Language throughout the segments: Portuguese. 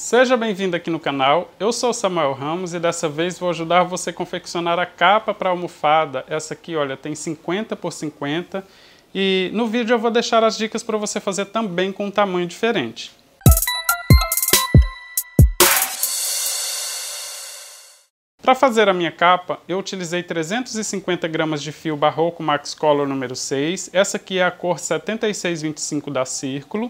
Seja bem-vindo aqui no canal, eu sou Samuel Ramos e dessa vez vou ajudar você a confeccionar a capa para a almofada. Essa aqui, olha, tem 50 por 50 e no vídeo eu vou deixar as dicas para você fazer também com um tamanho diferente. Para fazer a minha capa, eu utilizei 350 gramas de fio Barroco Max Color número 6, essa aqui é a cor 7625 da Círculo,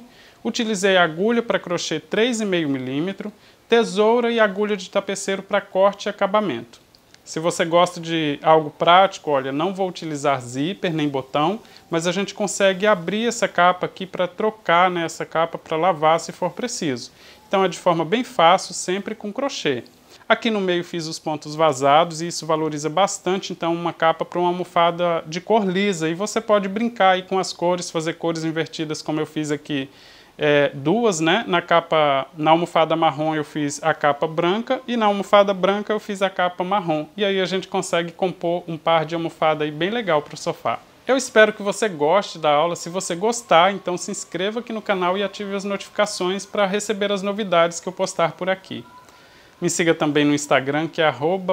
Utilizei agulha para crochê 3,5 mm, tesoura e agulha de tapeceiro para corte e acabamento. Se você gosta de algo prático, olha, não vou utilizar zíper nem botão, mas a gente consegue abrir essa capa aqui para trocar né, essa capa para lavar se for preciso. Então é de forma bem fácil, sempre com crochê. Aqui no meio fiz os pontos vazados e isso valoriza bastante, então, uma capa para uma almofada de cor lisa. E você pode brincar aí com as cores, fazer cores invertidas como eu fiz aqui é, duas, né? Na capa, na almofada marrom eu fiz a capa branca e na almofada branca eu fiz a capa marrom. E aí a gente consegue compor um par de almofada aí bem legal para o sofá. Eu espero que você goste da aula. Se você gostar, então se inscreva aqui no canal e ative as notificações para receber as novidades que eu postar por aqui. Me siga também no Instagram que é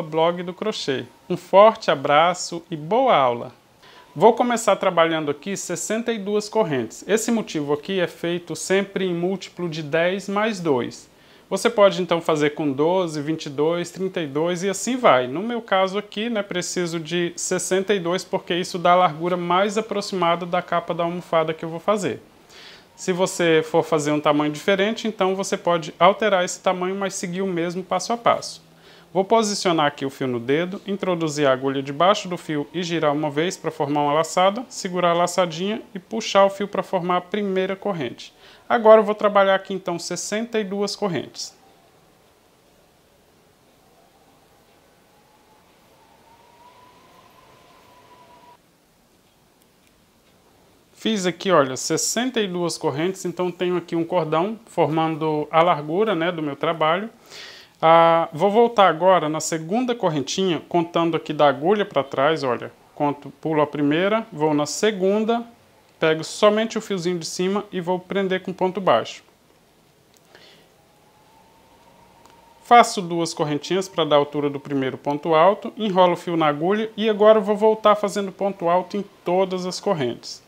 @blog do crochê. Um forte abraço e boa aula. Vou começar trabalhando aqui 62 correntes. Esse motivo aqui é feito sempre em múltiplo de 10 mais 2. Você pode então fazer com 12, 22, 32 e assim vai. No meu caso aqui, né, preciso de 62 porque isso dá a largura mais aproximada da capa da almofada que eu vou fazer. Se você for fazer um tamanho diferente, então você pode alterar esse tamanho, mas seguir o mesmo passo a passo. Vou posicionar aqui o fio no dedo, introduzir a agulha debaixo do fio e girar uma vez para formar uma laçada, segurar a laçadinha e puxar o fio para formar a primeira corrente. Agora eu vou trabalhar aqui então 62 correntes. Fiz aqui, olha, 62 correntes, então tenho aqui um cordão formando a largura né, do meu trabalho. Ah, vou voltar agora na segunda correntinha, contando aqui da agulha para trás, olha. Conto, pulo a primeira, vou na segunda, pego somente o fiozinho de cima e vou prender com ponto baixo. Faço duas correntinhas para dar a altura do primeiro ponto alto, enrolo o fio na agulha e agora vou voltar fazendo ponto alto em todas as correntes.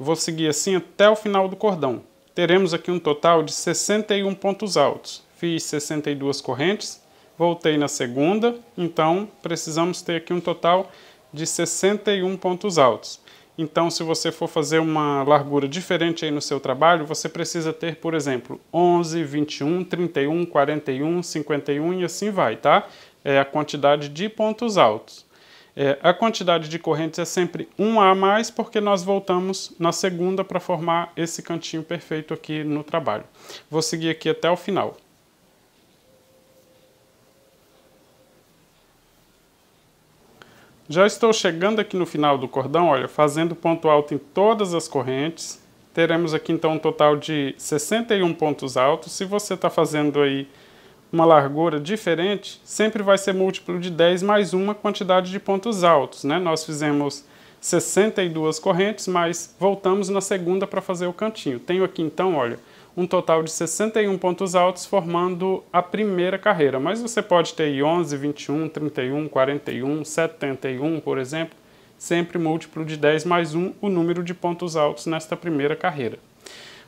Vou seguir assim até o final do cordão. Teremos aqui um total de 61 pontos altos fiz 62 correntes, voltei na segunda, então precisamos ter aqui um total de 61 pontos altos. Então, se você for fazer uma largura diferente aí no seu trabalho, você precisa ter, por exemplo, 11, 21, 31, 41, 51 e assim vai, tá? É a quantidade de pontos altos. É, a quantidade de correntes é sempre um a mais, porque nós voltamos na segunda para formar esse cantinho perfeito aqui no trabalho. Vou seguir aqui até o final. Já estou chegando aqui no final do cordão, olha, fazendo ponto alto em todas as correntes. Teremos aqui então um total de 61 pontos altos. Se você está fazendo aí uma largura diferente, sempre vai ser múltiplo de 10 mais uma quantidade de pontos altos, né? Nós fizemos 62 correntes, mas voltamos na segunda para fazer o cantinho. Tenho aqui então, olha, um total de 61 pontos altos, formando a primeira carreira. Mas você pode ter 11, 21, 31, 41, 71, por exemplo, sempre múltiplo de 10 mais 1 o número de pontos altos nesta primeira carreira.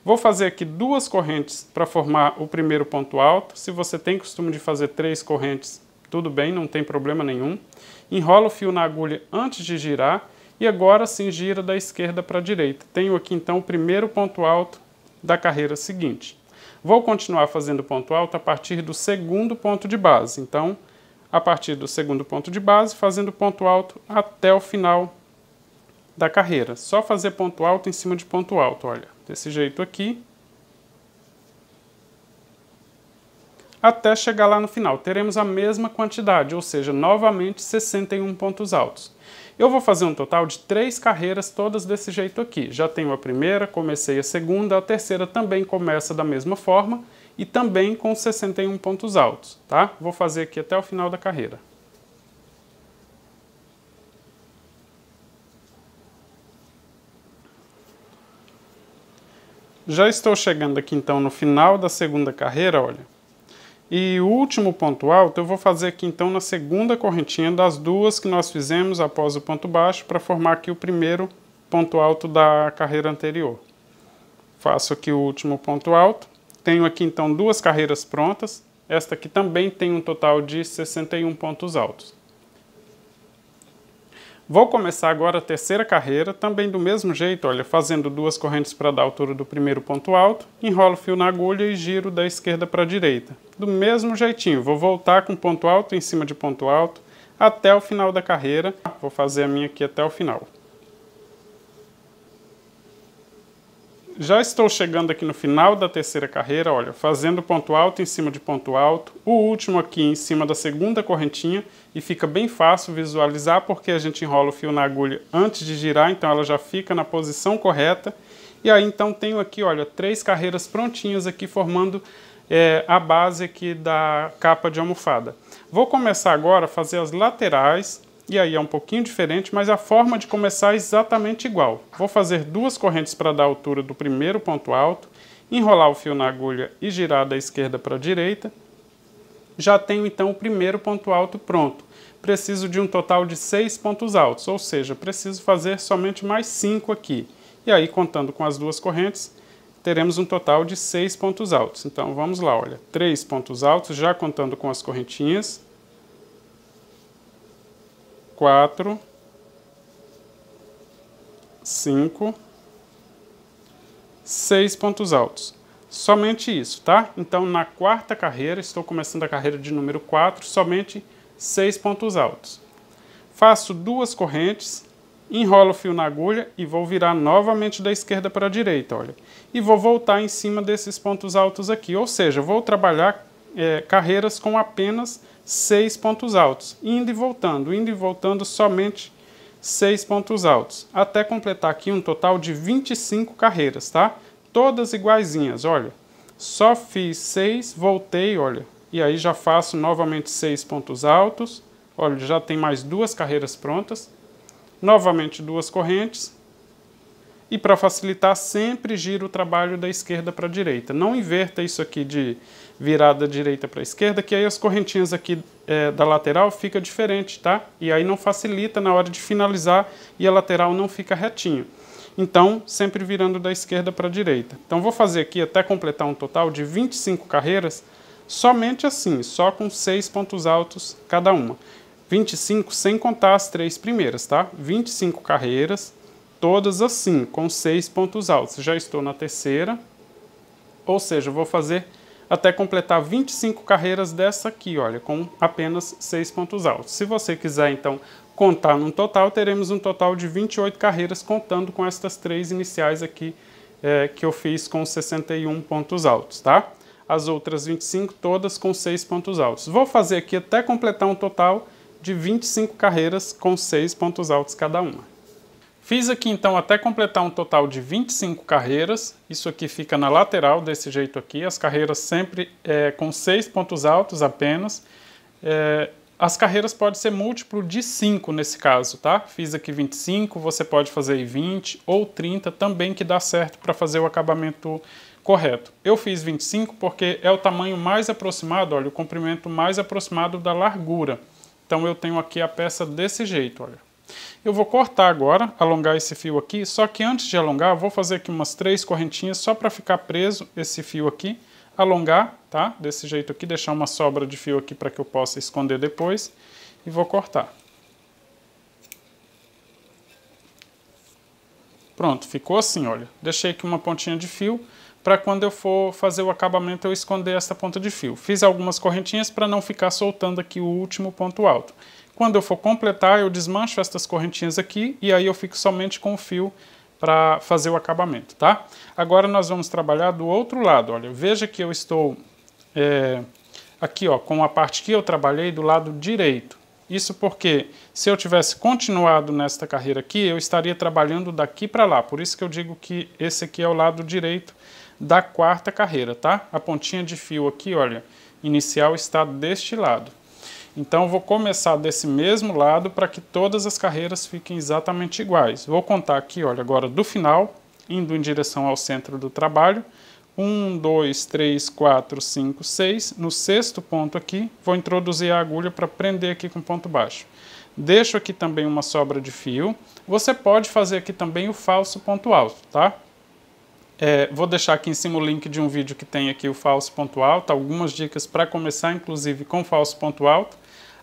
Vou fazer aqui duas correntes para formar o primeiro ponto alto. Se você tem costume de fazer três correntes, tudo bem, não tem problema nenhum. Enrola o fio na agulha antes de girar e agora sim gira da esquerda para a direita. Tenho aqui então o primeiro ponto alto da carreira seguinte. Vou continuar fazendo ponto alto a partir do segundo ponto de base. Então, a partir do segundo ponto de base, fazendo ponto alto até o final da carreira. Só fazer ponto alto em cima de ponto alto, olha. Desse jeito aqui. Até chegar lá no final. Teremos a mesma quantidade, ou seja, novamente 61 pontos altos. Eu vou fazer um total de três carreiras, todas desse jeito aqui. Já tenho a primeira, comecei a segunda, a terceira também começa da mesma forma e também com 61 pontos altos, tá? Vou fazer aqui até o final da carreira. Já estou chegando aqui então no final da segunda carreira, olha. E o último ponto alto eu vou fazer aqui então na segunda correntinha das duas que nós fizemos após o ponto baixo para formar aqui o primeiro ponto alto da carreira anterior. Faço aqui o último ponto alto. Tenho aqui então duas carreiras prontas. Esta aqui também tem um total de 61 pontos altos. Vou começar agora a terceira carreira, também do mesmo jeito, olha, fazendo duas correntes para dar altura do primeiro ponto alto, enrolo o fio na agulha e giro da esquerda para a direita. Do mesmo jeitinho, vou voltar com ponto alto em cima de ponto alto até o final da carreira. Vou fazer a minha aqui até o final. já estou chegando aqui no final da terceira carreira, olha, fazendo ponto alto em cima de ponto alto, o último aqui em cima da segunda correntinha e fica bem fácil visualizar porque a gente enrola o fio na agulha antes de girar, então ela já fica na posição correta. E aí então tenho aqui, olha, três carreiras prontinhas aqui formando é, a base aqui da capa de almofada. Vou começar agora a fazer as laterais, e aí é um pouquinho diferente, mas a forma de começar é exatamente igual. Vou fazer duas correntes para dar a altura do primeiro ponto alto, enrolar o fio na agulha e girar da esquerda para a direita, já tenho então o primeiro ponto alto pronto. Preciso de um total de seis pontos altos, ou seja, preciso fazer somente mais cinco aqui. E aí, contando com as duas correntes, teremos um total de seis pontos altos. Então vamos lá, olha, três pontos altos, já contando com as correntinhas. Quatro. Cinco. Seis pontos altos. Somente isso, tá? Então, na quarta carreira, estou começando a carreira de número 4, somente 6 pontos altos. Faço duas correntes, enrolo o fio na agulha e vou virar novamente da esquerda para a direita, olha. E vou voltar em cima desses pontos altos aqui, ou seja, vou trabalhar é, carreiras com apenas 6 pontos altos, indo e voltando, indo e voltando somente 6 pontos altos, até completar aqui um total de 25 carreiras, tá? todas iguaizinhas, olha. Só fiz 6, voltei, olha. E aí já faço novamente 6 pontos altos. Olha, já tem mais duas carreiras prontas. Novamente duas correntes. E para facilitar, sempre giro o trabalho da esquerda para a direita. Não inverta isso aqui de virada direita para esquerda, que aí as correntinhas aqui é, da lateral fica diferente, tá? E aí não facilita na hora de finalizar e a lateral não fica retinha. Então, sempre virando da esquerda para a direita. Então, vou fazer aqui até completar um total de 25 carreiras, somente assim, só com 6 pontos altos cada uma. 25 sem contar as três primeiras, tá? 25 carreiras, todas assim, com 6 pontos altos. Já estou na terceira, ou seja, vou fazer até completar 25 carreiras dessa aqui, olha, com apenas 6 pontos altos. Se você quiser, então, contar num total, teremos um total de 28 carreiras, contando com estas três iniciais aqui é, que eu fiz com 61 pontos altos, tá? As outras 25 todas com 6 pontos altos. Vou fazer aqui até completar um total de 25 carreiras com 6 pontos altos cada uma. Fiz aqui então até completar um total de 25 carreiras, isso aqui fica na lateral desse jeito aqui, as carreiras sempre é, com 6 pontos altos apenas, é, as carreiras podem ser múltiplo de 5 nesse caso, tá? Fiz aqui 25, você pode fazer 20 ou 30 também que dá certo para fazer o acabamento correto. Eu fiz 25 porque é o tamanho mais aproximado, olha, o comprimento mais aproximado da largura. Então eu tenho aqui a peça desse jeito, olha. Eu vou cortar agora, alongar esse fio aqui, só que antes de alongar, vou fazer aqui umas três correntinhas só para ficar preso esse fio aqui, alongar tá? Desse jeito aqui, deixar uma sobra de fio aqui para que eu possa esconder depois e vou cortar. Pronto, ficou assim, olha. Deixei aqui uma pontinha de fio para quando eu for fazer o acabamento eu esconder essa ponta de fio. Fiz algumas correntinhas para não ficar soltando aqui o último ponto alto. Quando eu for completar, eu desmancho essas correntinhas aqui e aí eu fico somente com o fio para fazer o acabamento, tá? Agora nós vamos trabalhar do outro lado, olha, veja que eu estou é, aqui ó, com a parte que eu trabalhei do lado direito. Isso porque se eu tivesse continuado nesta carreira aqui, eu estaria trabalhando daqui para lá. Por isso que eu digo que esse aqui é o lado direito da quarta carreira, tá? A pontinha de fio aqui, olha, inicial está deste lado. Então vou começar desse mesmo lado para que todas as carreiras fiquem exatamente iguais. Vou contar aqui, olha, agora do final, indo em direção ao centro do trabalho, 1, 2, 3, 4, 5, 6. No sexto ponto aqui, vou introduzir a agulha para prender aqui com ponto baixo. Deixo aqui também uma sobra de fio. Você pode fazer aqui também o falso ponto alto, tá? É, vou deixar aqui em cima o link de um vídeo que tem aqui o falso ponto alto, algumas dicas para começar, inclusive, com falso ponto alto.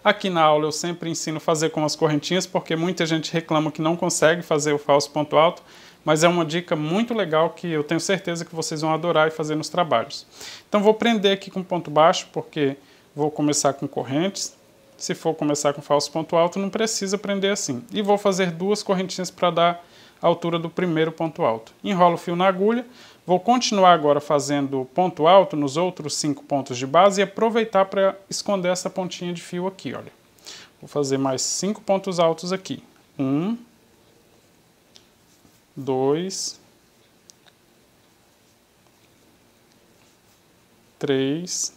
Aqui na aula eu sempre ensino fazer com as correntinhas, porque muita gente reclama que não consegue fazer o falso ponto alto mas é uma dica muito legal que eu tenho certeza que vocês vão adorar e fazer nos trabalhos. Então vou prender aqui com ponto baixo, porque vou começar com correntes. Se for começar com falso ponto alto, não precisa prender assim. E vou fazer duas correntinhas para dar a altura do primeiro ponto alto. Enrolo o fio na agulha, vou continuar agora fazendo ponto alto nos outros cinco pontos de base e aproveitar para esconder essa pontinha de fio aqui, olha. Vou fazer mais cinco pontos altos aqui. Um, dois, três.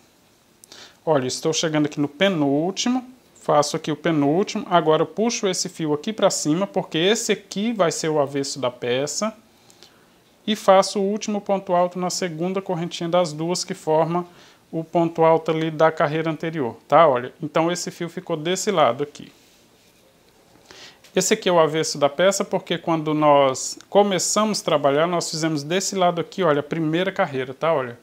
Olha, estou chegando aqui no penúltimo, faço aqui o penúltimo, agora eu puxo esse fio aqui para cima, porque esse aqui vai ser o avesso da peça, e faço o último ponto alto na segunda correntinha das duas que forma o ponto alto ali da carreira anterior, tá? Olha, então esse fio ficou desse lado aqui. Esse aqui é o avesso da peça, porque quando nós começamos a trabalhar, nós fizemos desse lado aqui, olha, a primeira carreira, tá? Olha,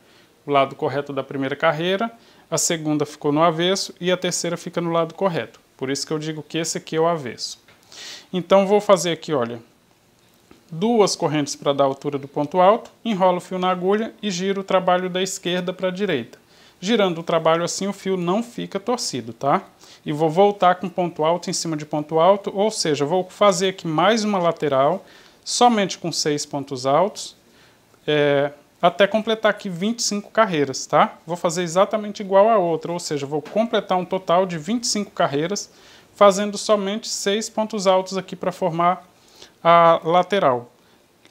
o lado correto da primeira carreira, a segunda ficou no avesso e a terceira fica no lado correto. Por isso que eu digo que esse aqui é o avesso. Então vou fazer aqui, olha, duas correntes para dar a altura do ponto alto, enrolo o fio na agulha e giro o trabalho da esquerda para a direita. Girando o trabalho assim, o fio não fica torcido, tá? e vou voltar com ponto alto em cima de ponto alto, ou seja, vou fazer aqui mais uma lateral, somente com seis pontos altos, é, até completar aqui 25 carreiras, tá? Vou fazer exatamente igual a outra, ou seja, vou completar um total de 25 carreiras, fazendo somente seis pontos altos aqui para formar a lateral.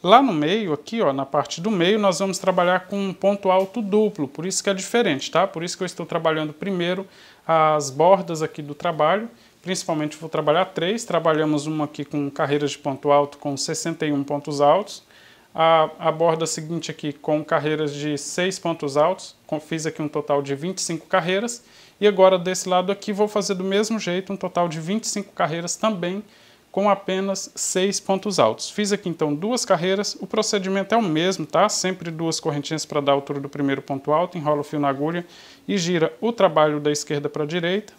Lá no meio, aqui ó, na parte do meio, nós vamos trabalhar com um ponto alto duplo, por isso que é diferente, tá? Por isso que eu estou trabalhando primeiro as bordas aqui do trabalho. Principalmente vou trabalhar três. Trabalhamos uma aqui com carreiras de ponto alto com 61 pontos altos. A, a borda seguinte aqui com carreiras de 6 pontos altos. Fiz aqui um total de 25 carreiras. E agora desse lado aqui vou fazer do mesmo jeito um total de 25 carreiras também com apenas seis pontos altos. Fiz aqui então duas carreiras, o procedimento é o mesmo, tá? Sempre duas correntinhas para dar a altura do primeiro ponto alto, enrola o fio na agulha e gira o trabalho da esquerda para a direita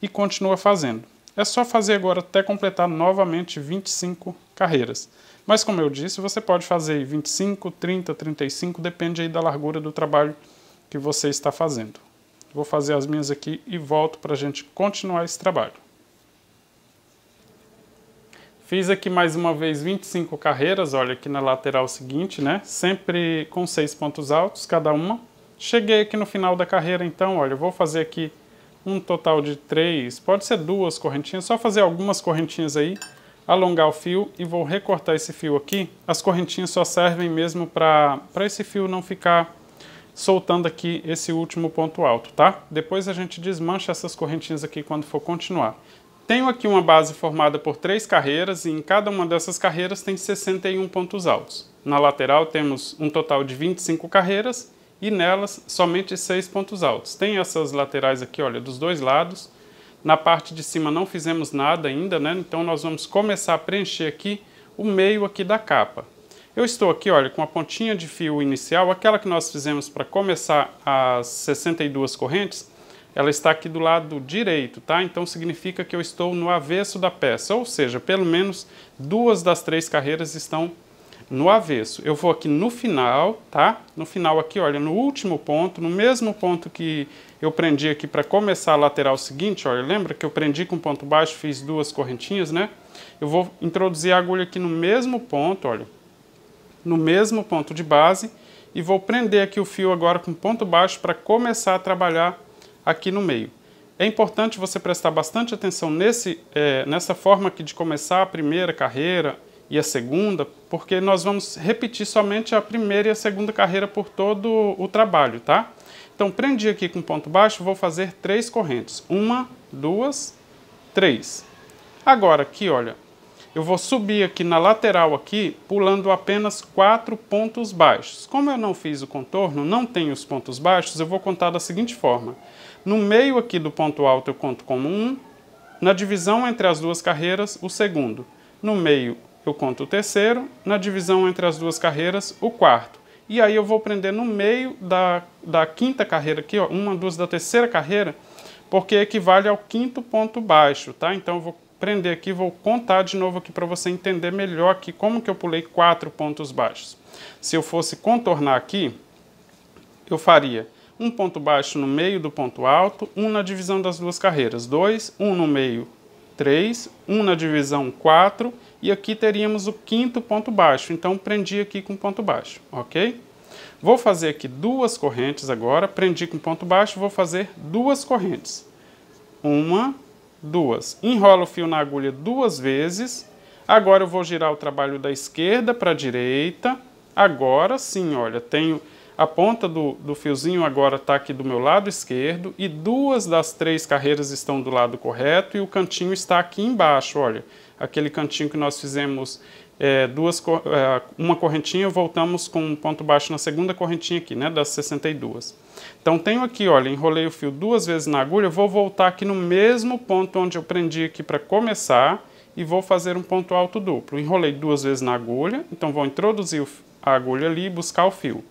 e continua fazendo. É só fazer agora até completar novamente 25 carreiras. Mas como eu disse, você pode fazer 25, 30, 35, depende aí da largura do trabalho que você está fazendo. Vou fazer as minhas aqui e volto para a gente continuar esse trabalho. Fiz aqui mais uma vez 25 carreiras, olha aqui na lateral seguinte, né? Sempre com seis pontos altos cada uma. Cheguei aqui no final da carreira, então, olha, eu vou fazer aqui um total de três, pode ser duas correntinhas, só fazer algumas correntinhas aí, alongar o fio e vou recortar esse fio aqui. As correntinhas só servem mesmo para esse fio não ficar soltando aqui esse último ponto alto, tá? Depois a gente desmancha essas correntinhas aqui quando for continuar. Tenho aqui uma base formada por três carreiras e em cada uma dessas carreiras tem 61 pontos altos. Na lateral temos um total de 25 carreiras e nelas somente seis pontos altos. Tem essas laterais aqui, olha, dos dois lados. Na parte de cima não fizemos nada ainda, né? Então nós vamos começar a preencher aqui o meio aqui da capa. Eu estou aqui, olha, com a pontinha de fio inicial, aquela que nós fizemos para começar as 62 correntes, ela está aqui do lado direito, tá? Então significa que eu estou no avesso da peça, ou seja, pelo menos duas das três carreiras estão no avesso. Eu vou aqui no final, tá? No final aqui, olha, no último ponto, no mesmo ponto que eu prendi aqui para começar a lateral seguinte, olha, lembra que eu prendi com ponto baixo, fiz duas correntinhas, né? Eu vou introduzir a agulha aqui no mesmo ponto, olha, no mesmo ponto de base e vou prender aqui o fio agora com ponto baixo para começar a trabalhar aqui no meio. É importante você prestar bastante atenção nesse, é, nessa forma aqui de começar a primeira carreira e a segunda, porque nós vamos repetir somente a primeira e a segunda carreira por todo o trabalho, tá? Então, prendi aqui com ponto baixo, vou fazer três correntes. Uma, duas, três. Agora aqui, olha, eu vou subir aqui na lateral aqui, pulando apenas quatro pontos baixos. Como eu não fiz o contorno, não tenho os pontos baixos, eu vou contar da seguinte forma. No meio aqui do ponto alto eu conto como um. na divisão entre as duas carreiras, o segundo. No meio eu conto o terceiro, na divisão entre as duas carreiras, o quarto. E aí eu vou prender no meio da, da quinta carreira aqui, ó, uma, duas da terceira carreira, porque equivale ao quinto ponto baixo, tá? Então eu vou prender aqui, vou contar de novo aqui para você entender melhor aqui como que eu pulei quatro pontos baixos. Se eu fosse contornar aqui, eu faria um ponto baixo no meio do ponto alto, um na divisão das duas carreiras, 2, um no meio, 3, um na divisão 4 e aqui teríamos o quinto ponto baixo, então prendi aqui com ponto baixo, ok? Vou fazer aqui duas correntes agora, prendi com ponto baixo, vou fazer duas correntes. Uma, duas. enrola o fio na agulha duas vezes. Agora eu vou girar o trabalho da esquerda para a direita. Agora sim, olha, tenho a ponta do, do fiozinho agora está aqui do meu lado esquerdo e duas das três carreiras estão do lado correto e o cantinho está aqui embaixo, olha. Aquele cantinho que nós fizemos é, duas, é, uma correntinha, voltamos com um ponto baixo na segunda correntinha aqui, né, das 62. Então tenho aqui, olha, enrolei o fio duas vezes na agulha, vou voltar aqui no mesmo ponto onde eu prendi aqui para começar e vou fazer um ponto alto duplo. Enrolei duas vezes na agulha, então vou introduzir a agulha ali e buscar o fio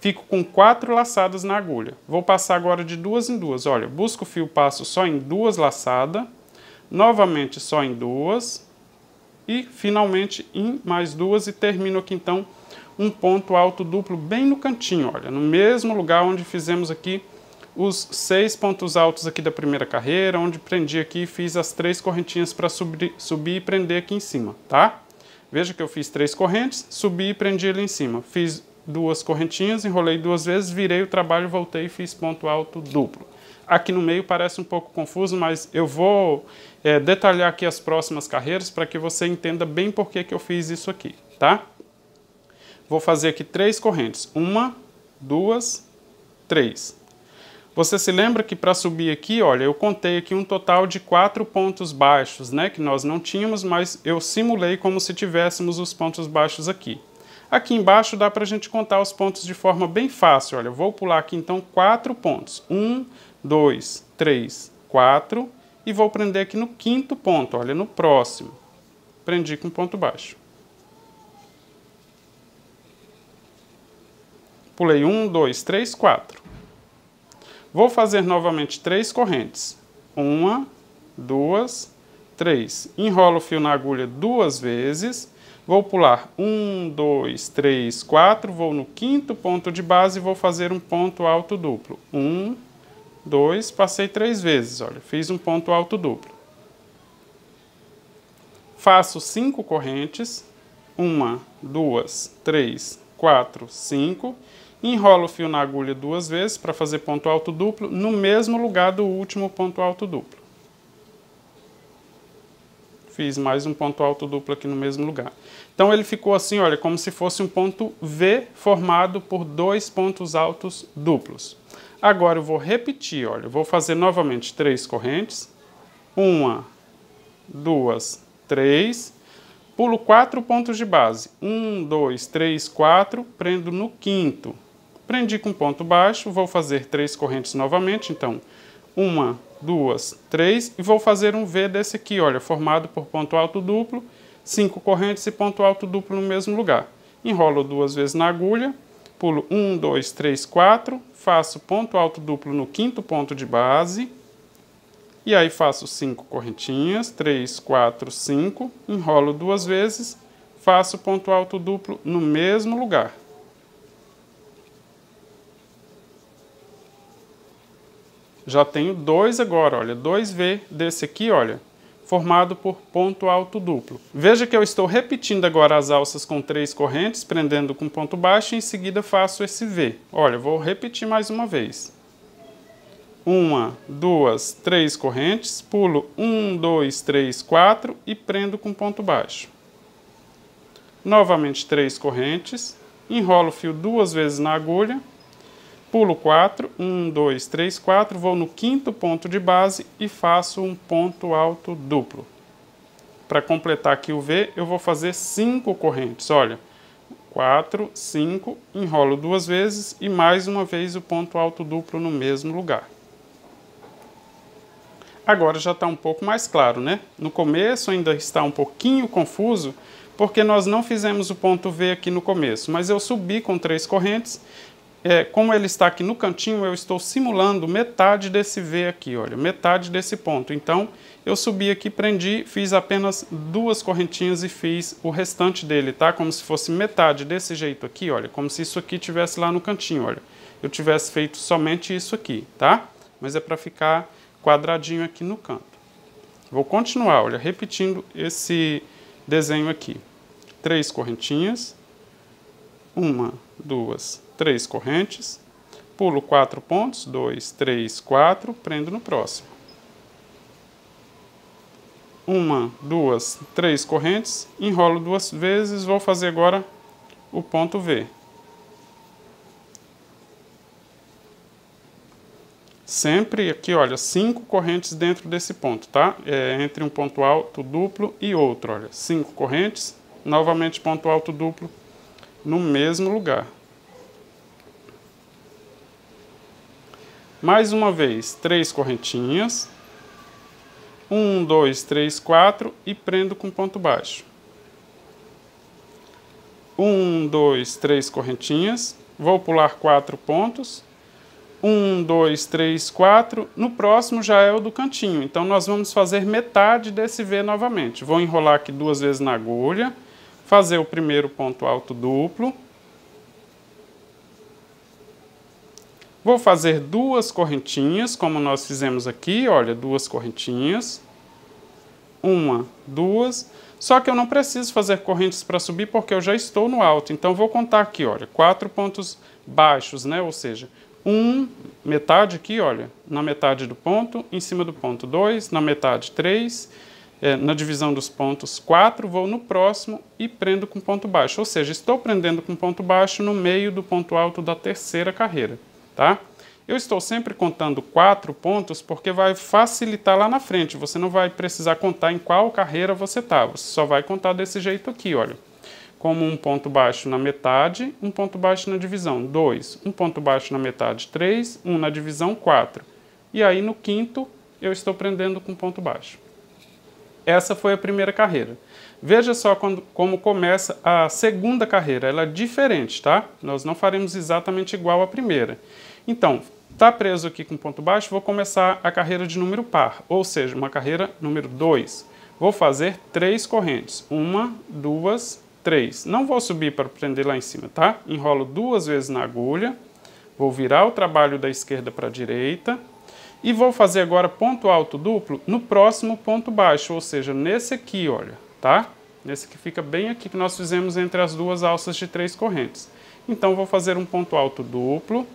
fico com quatro laçadas na agulha. Vou passar agora de duas em duas. Olha, busco o fio, passo só em duas laçadas, novamente só em duas e finalmente em mais duas e termino aqui então um ponto alto duplo bem no cantinho, olha, no mesmo lugar onde fizemos aqui os seis pontos altos aqui da primeira carreira, onde prendi aqui e fiz as três correntinhas para subir, subir e prender aqui em cima, tá? Veja que eu fiz três correntes, subi e prendi ali em cima. Fiz duas correntinhas, enrolei duas vezes, virei o trabalho, voltei e fiz ponto alto duplo. Aqui no meio parece um pouco confuso, mas eu vou é, detalhar aqui as próximas carreiras para que você entenda bem por que, que eu fiz isso aqui, tá? Vou fazer aqui três correntes. Uma, duas, três. Você se lembra que para subir aqui, olha, eu contei aqui um total de quatro pontos baixos, né? Que nós não tínhamos, mas eu simulei como se tivéssemos os pontos baixos aqui. Aqui embaixo dá para a gente contar os pontos de forma bem fácil. Olha, eu vou pular aqui então quatro pontos. Um, dois, três, quatro. E vou prender aqui no quinto ponto, olha, no próximo. Prendi com ponto baixo. Pulei um, dois, três, quatro. Vou fazer novamente três correntes. Uma, duas, três. Enrolo o fio na agulha duas vezes Vou pular 1, 2, 3, 4, vou no quinto ponto de base e vou fazer um ponto alto duplo. 1, 2, passei três vezes, olha, fiz um ponto alto duplo. Faço cinco correntes, uma, duas, três, quatro, cinco. Enrolo o fio na agulha duas vezes para fazer ponto alto duplo no mesmo lugar do último ponto alto duplo fiz mais um ponto alto duplo aqui no mesmo lugar. Então ele ficou assim, olha, como se fosse um ponto V formado por dois pontos altos duplos. Agora eu vou repetir, olha, eu vou fazer novamente três correntes. Uma, duas, três. Pulo quatro pontos de base. Um, dois, três, quatro. Prendo no quinto. Prendi com ponto baixo, vou fazer três correntes novamente, então... Uma, duas, três e vou fazer um V desse aqui, olha, formado por ponto alto duplo, cinco correntes e ponto alto duplo no mesmo lugar. Enrolo duas vezes na agulha, pulo um, dois, três, quatro, faço ponto alto duplo no quinto ponto de base, e aí faço cinco correntinhas, três, quatro, cinco, enrolo duas vezes, faço ponto alto duplo no mesmo lugar. Já tenho dois agora, olha, 2V desse aqui, olha, formado por ponto alto duplo. Veja que eu estou repetindo agora as alças com três correntes, prendendo com ponto baixo e em seguida faço esse V. Olha, vou repetir mais uma vez. Uma, duas, três correntes, pulo um, dois, três, quatro e prendo com ponto baixo. Novamente três correntes, enrolo o fio duas vezes na agulha, Pulo 4, 1, 2, 3, 4, vou no quinto ponto de base e faço um ponto alto duplo. Para completar aqui o V, eu vou fazer 5 correntes, olha. 4, 5, enrolo duas vezes e mais uma vez o ponto alto duplo no mesmo lugar. Agora já está um pouco mais claro, né? No começo ainda está um pouquinho confuso, porque nós não fizemos o ponto V aqui no começo, mas eu subi com três correntes é, como ele está aqui no cantinho, eu estou simulando metade desse V aqui, olha, metade desse ponto. Então, eu subi aqui, prendi, fiz apenas duas correntinhas e fiz o restante dele, tá? Como se fosse metade desse jeito aqui, olha, como se isso aqui tivesse lá no cantinho, olha. Eu tivesse feito somente isso aqui, tá? Mas é para ficar quadradinho aqui no canto. Vou continuar, olha, repetindo esse desenho aqui. Três correntinhas. Uma, duas, três correntes, pulo quatro pontos, dois, três, quatro, prendo no próximo. Uma, duas, três correntes, enrolo duas vezes, vou fazer agora o ponto V. Sempre aqui, olha, cinco correntes dentro desse ponto, tá? É, entre um ponto alto duplo e outro, olha. Cinco correntes, novamente ponto alto duplo no mesmo lugar. Mais uma vez, três correntinhas. Um, dois, três, quatro e prendo com ponto baixo. Um, dois, três correntinhas. Vou pular quatro pontos. Um, dois, três, quatro. No próximo já é o do cantinho. Então nós vamos fazer metade desse V novamente. Vou enrolar aqui duas vezes na agulha. Fazer o primeiro ponto alto duplo. Vou fazer duas correntinhas, como nós fizemos aqui, olha, duas correntinhas. Uma, duas. Só que eu não preciso fazer correntes para subir porque eu já estou no alto. Então, vou contar aqui, olha, quatro pontos baixos, né? Ou seja, um, metade aqui, olha, na metade do ponto, em cima do ponto dois, na metade três, é, na divisão dos pontos quatro, vou no próximo e prendo com ponto baixo. Ou seja, estou prendendo com ponto baixo no meio do ponto alto da terceira carreira tá? Eu estou sempre contando quatro pontos porque vai facilitar lá na frente. Você não vai precisar contar em qual carreira você está. Você só vai contar desse jeito aqui, olha. Como um ponto baixo na metade, um ponto baixo na divisão, dois, Um ponto baixo na metade, três, Um na divisão, quatro. E aí no quinto, eu estou prendendo com ponto baixo. Essa foi a primeira carreira. Veja só quando, como começa a segunda carreira, ela é diferente, tá? Nós não faremos exatamente igual à primeira. Então, tá preso aqui com ponto baixo, vou começar a carreira de número par, ou seja, uma carreira número 2. Vou fazer três correntes, uma, duas, três. Não vou subir para prender lá em cima, tá? Enrolo duas vezes na agulha, vou virar o trabalho da esquerda para a direita, e vou fazer agora ponto alto duplo no próximo ponto baixo, ou seja, nesse aqui, olha tá? Esse que fica bem aqui que nós fizemos entre as duas alças de três correntes. Então vou fazer um ponto alto duplo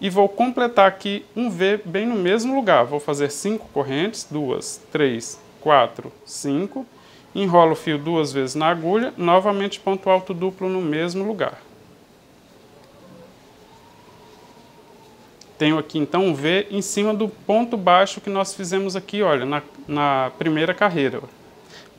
e vou completar aqui um V bem no mesmo lugar. Vou fazer cinco correntes, duas, três, quatro, cinco. Enrolo o fio duas vezes na agulha, novamente ponto alto duplo no mesmo lugar. Tenho aqui então um V em cima do ponto baixo que nós fizemos aqui, olha, na, na primeira carreira.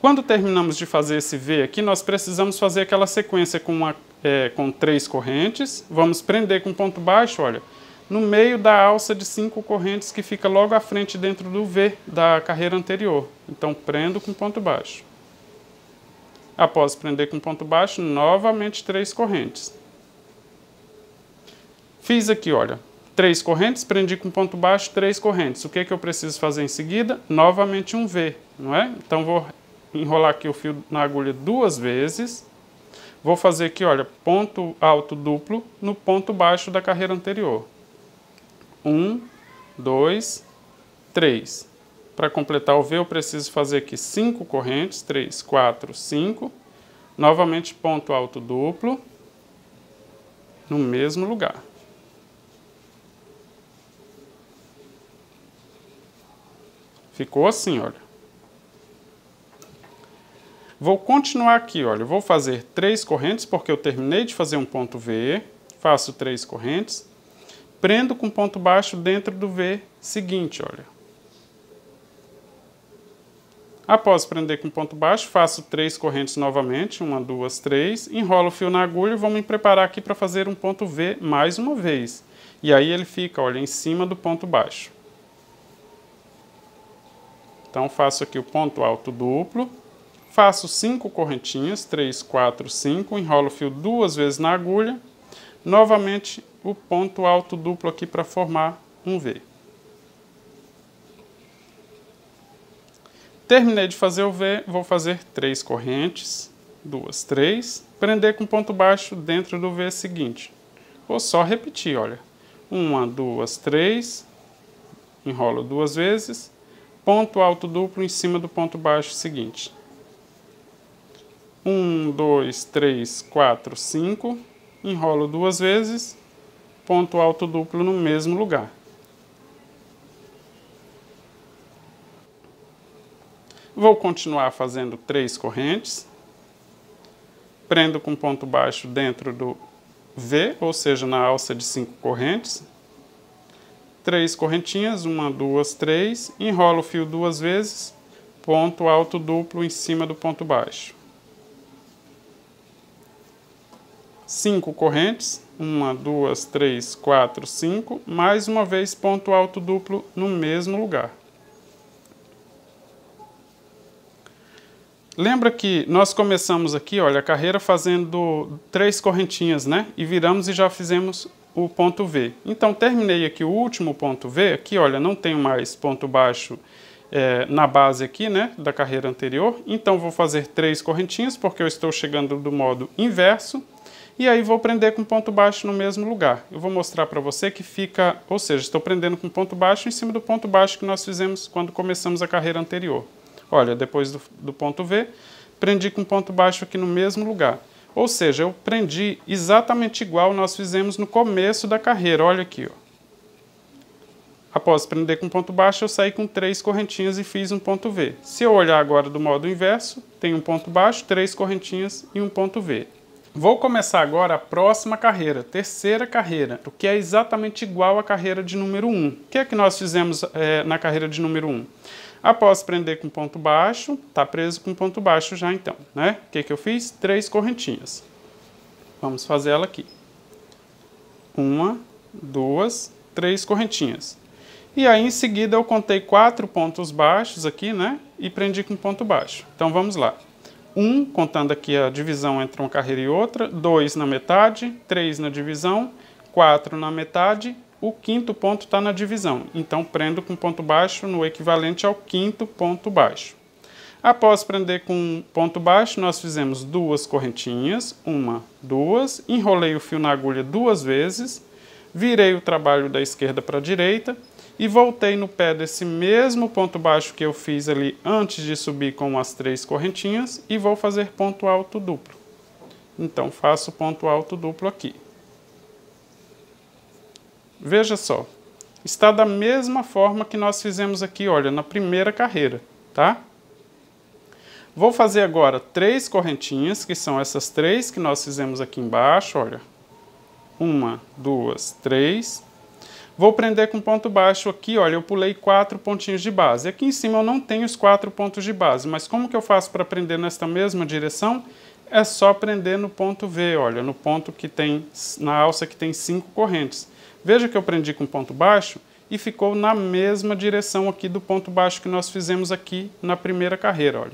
Quando terminamos de fazer esse V aqui, nós precisamos fazer aquela sequência com, uma, é, com três correntes. Vamos prender com ponto baixo, olha, no meio da alça de cinco correntes que fica logo à frente dentro do V da carreira anterior. Então, prendo com ponto baixo. Após prender com ponto baixo, novamente três correntes. Fiz aqui, olha, três correntes, prendi com ponto baixo, três correntes. O que, é que eu preciso fazer em seguida? Novamente um V, não é? Então vou enrolar aqui o fio na agulha duas vezes. Vou fazer aqui, olha, ponto alto duplo no ponto baixo da carreira anterior. Um, dois, três. Para completar o V, eu preciso fazer aqui cinco correntes, três, quatro, cinco. Novamente, ponto alto duplo no mesmo lugar. Ficou assim, olha. Vou continuar aqui, olha, vou fazer três correntes, porque eu terminei de fazer um ponto V, faço três correntes, prendo com ponto baixo dentro do V seguinte, olha. Após prender com ponto baixo, faço três correntes novamente, uma, duas, três, enrolo o fio na agulha e vou me preparar aqui para fazer um ponto V mais uma vez. E aí ele fica, olha, em cima do ponto baixo. Então faço aqui o ponto alto duplo, faço cinco correntinhas, 3, 4, 5, enrolo o fio duas vezes na agulha, novamente o ponto alto duplo aqui para formar um V. Terminei de fazer o V, vou fazer três correntes, duas, três, prender com ponto baixo dentro do V seguinte. Vou só repetir, olha. Uma, duas, três, enrolo duas vezes, ponto alto duplo em cima do ponto baixo seguinte. 1, 2, 3, 4, 5, enrolo duas vezes, ponto alto duplo no mesmo lugar. Vou continuar fazendo três correntes, prendo com ponto baixo dentro do V, ou seja, na alça de cinco correntes, três correntinhas, uma, duas, três, enrolo o fio duas vezes, ponto alto duplo em cima do ponto baixo. cinco correntes, uma, duas, três, quatro, cinco, mais uma vez ponto alto duplo no mesmo lugar. Lembra que nós começamos aqui, olha, a carreira fazendo três correntinhas, né? E viramos e já fizemos o ponto V. Então, terminei aqui o último ponto V, aqui, olha, não tenho mais ponto baixo é, na base aqui, né, da carreira anterior. Então, vou fazer três correntinhas, porque eu estou chegando do modo inverso e aí vou prender com ponto baixo no mesmo lugar. Eu vou mostrar para você que fica, ou seja, estou prendendo com ponto baixo em cima do ponto baixo que nós fizemos quando começamos a carreira anterior. Olha, depois do, do ponto V, prendi com ponto baixo aqui no mesmo lugar. Ou seja, eu prendi exatamente igual nós fizemos no começo da carreira, olha aqui. Ó. Após prender com ponto baixo, eu saí com três correntinhas e fiz um ponto V. Se eu olhar agora do modo inverso, tem um ponto baixo, três correntinhas e um ponto V. Vou começar agora a próxima carreira, terceira carreira, o que é exatamente igual à carreira de número 1. Um. O que é que nós fizemos é, na carreira de número 1? Um? Após prender com ponto baixo, tá preso com ponto baixo já então, né? O que, é que eu fiz? Três correntinhas. Vamos fazer ela aqui. Uma, duas, três correntinhas. E aí em seguida eu contei quatro pontos baixos aqui, né? E prendi com ponto baixo. Então vamos lá um, contando aqui a divisão entre uma carreira e outra, dois na metade, três na divisão, quatro na metade, o quinto ponto está na divisão, então prendo com ponto baixo no equivalente ao quinto ponto baixo. Após prender com ponto baixo, nós fizemos duas correntinhas, uma, duas, enrolei o fio na agulha duas vezes, virei o trabalho da esquerda para a direita, e voltei no pé desse mesmo ponto baixo que eu fiz ali antes de subir com as três correntinhas e vou fazer ponto alto duplo. Então faço ponto alto duplo aqui. Veja só, está da mesma forma que nós fizemos aqui, olha, na primeira carreira, tá? Vou fazer agora três correntinhas, que são essas três que nós fizemos aqui embaixo, olha. Uma, duas, três, Vou prender com ponto baixo aqui, olha, eu pulei quatro pontinhos de base. Aqui em cima eu não tenho os quatro pontos de base, mas como que eu faço para prender nesta mesma direção? É só prender no ponto V, olha, no ponto que tem, na alça que tem cinco correntes. Veja que eu prendi com ponto baixo e ficou na mesma direção aqui do ponto baixo que nós fizemos aqui na primeira carreira, olha.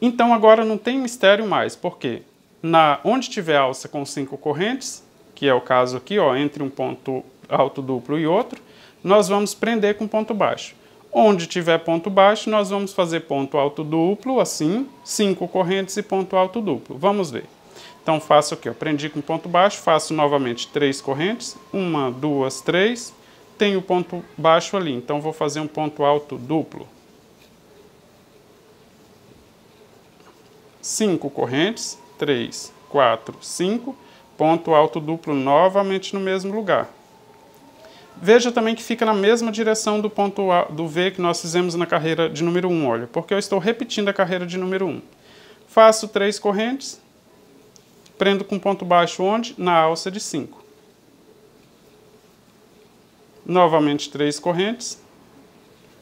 Então agora não tem mistério mais, porque na onde tiver alça com cinco correntes, que é o caso aqui, ó, entre um ponto alto duplo e outro, nós vamos prender com ponto baixo. Onde tiver ponto baixo, nós vamos fazer ponto alto duplo, assim, cinco correntes e ponto alto duplo. Vamos ver. Então faço aqui, ó, prendi com ponto baixo, faço novamente três correntes, uma, duas, três, tenho ponto baixo ali, então vou fazer um ponto alto duplo. Cinco correntes, três, quatro, cinco, ponto alto duplo novamente no mesmo lugar. Veja também que fica na mesma direção do ponto A, do V que nós fizemos na carreira de número 1, olha, porque eu estou repetindo a carreira de número 1. Faço três correntes, prendo com ponto baixo onde? Na alça de 5. Novamente três correntes,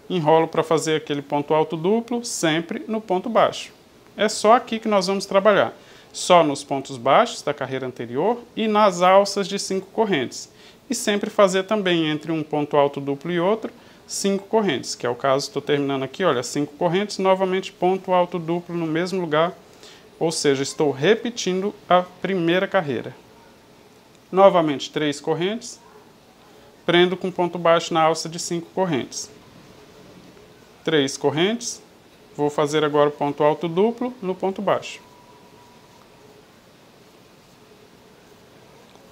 enrolo para fazer aquele ponto alto duplo, sempre no ponto baixo. É só aqui que nós vamos trabalhar, só nos pontos baixos da carreira anterior e nas alças de cinco correntes e sempre fazer também entre um ponto alto duplo e outro cinco correntes, que é o caso, estou terminando aqui, olha, cinco correntes, novamente ponto alto duplo no mesmo lugar, ou seja, estou repetindo a primeira carreira. Novamente três correntes, prendo com ponto baixo na alça de cinco correntes. Três correntes, vou fazer agora o ponto alto duplo no ponto baixo.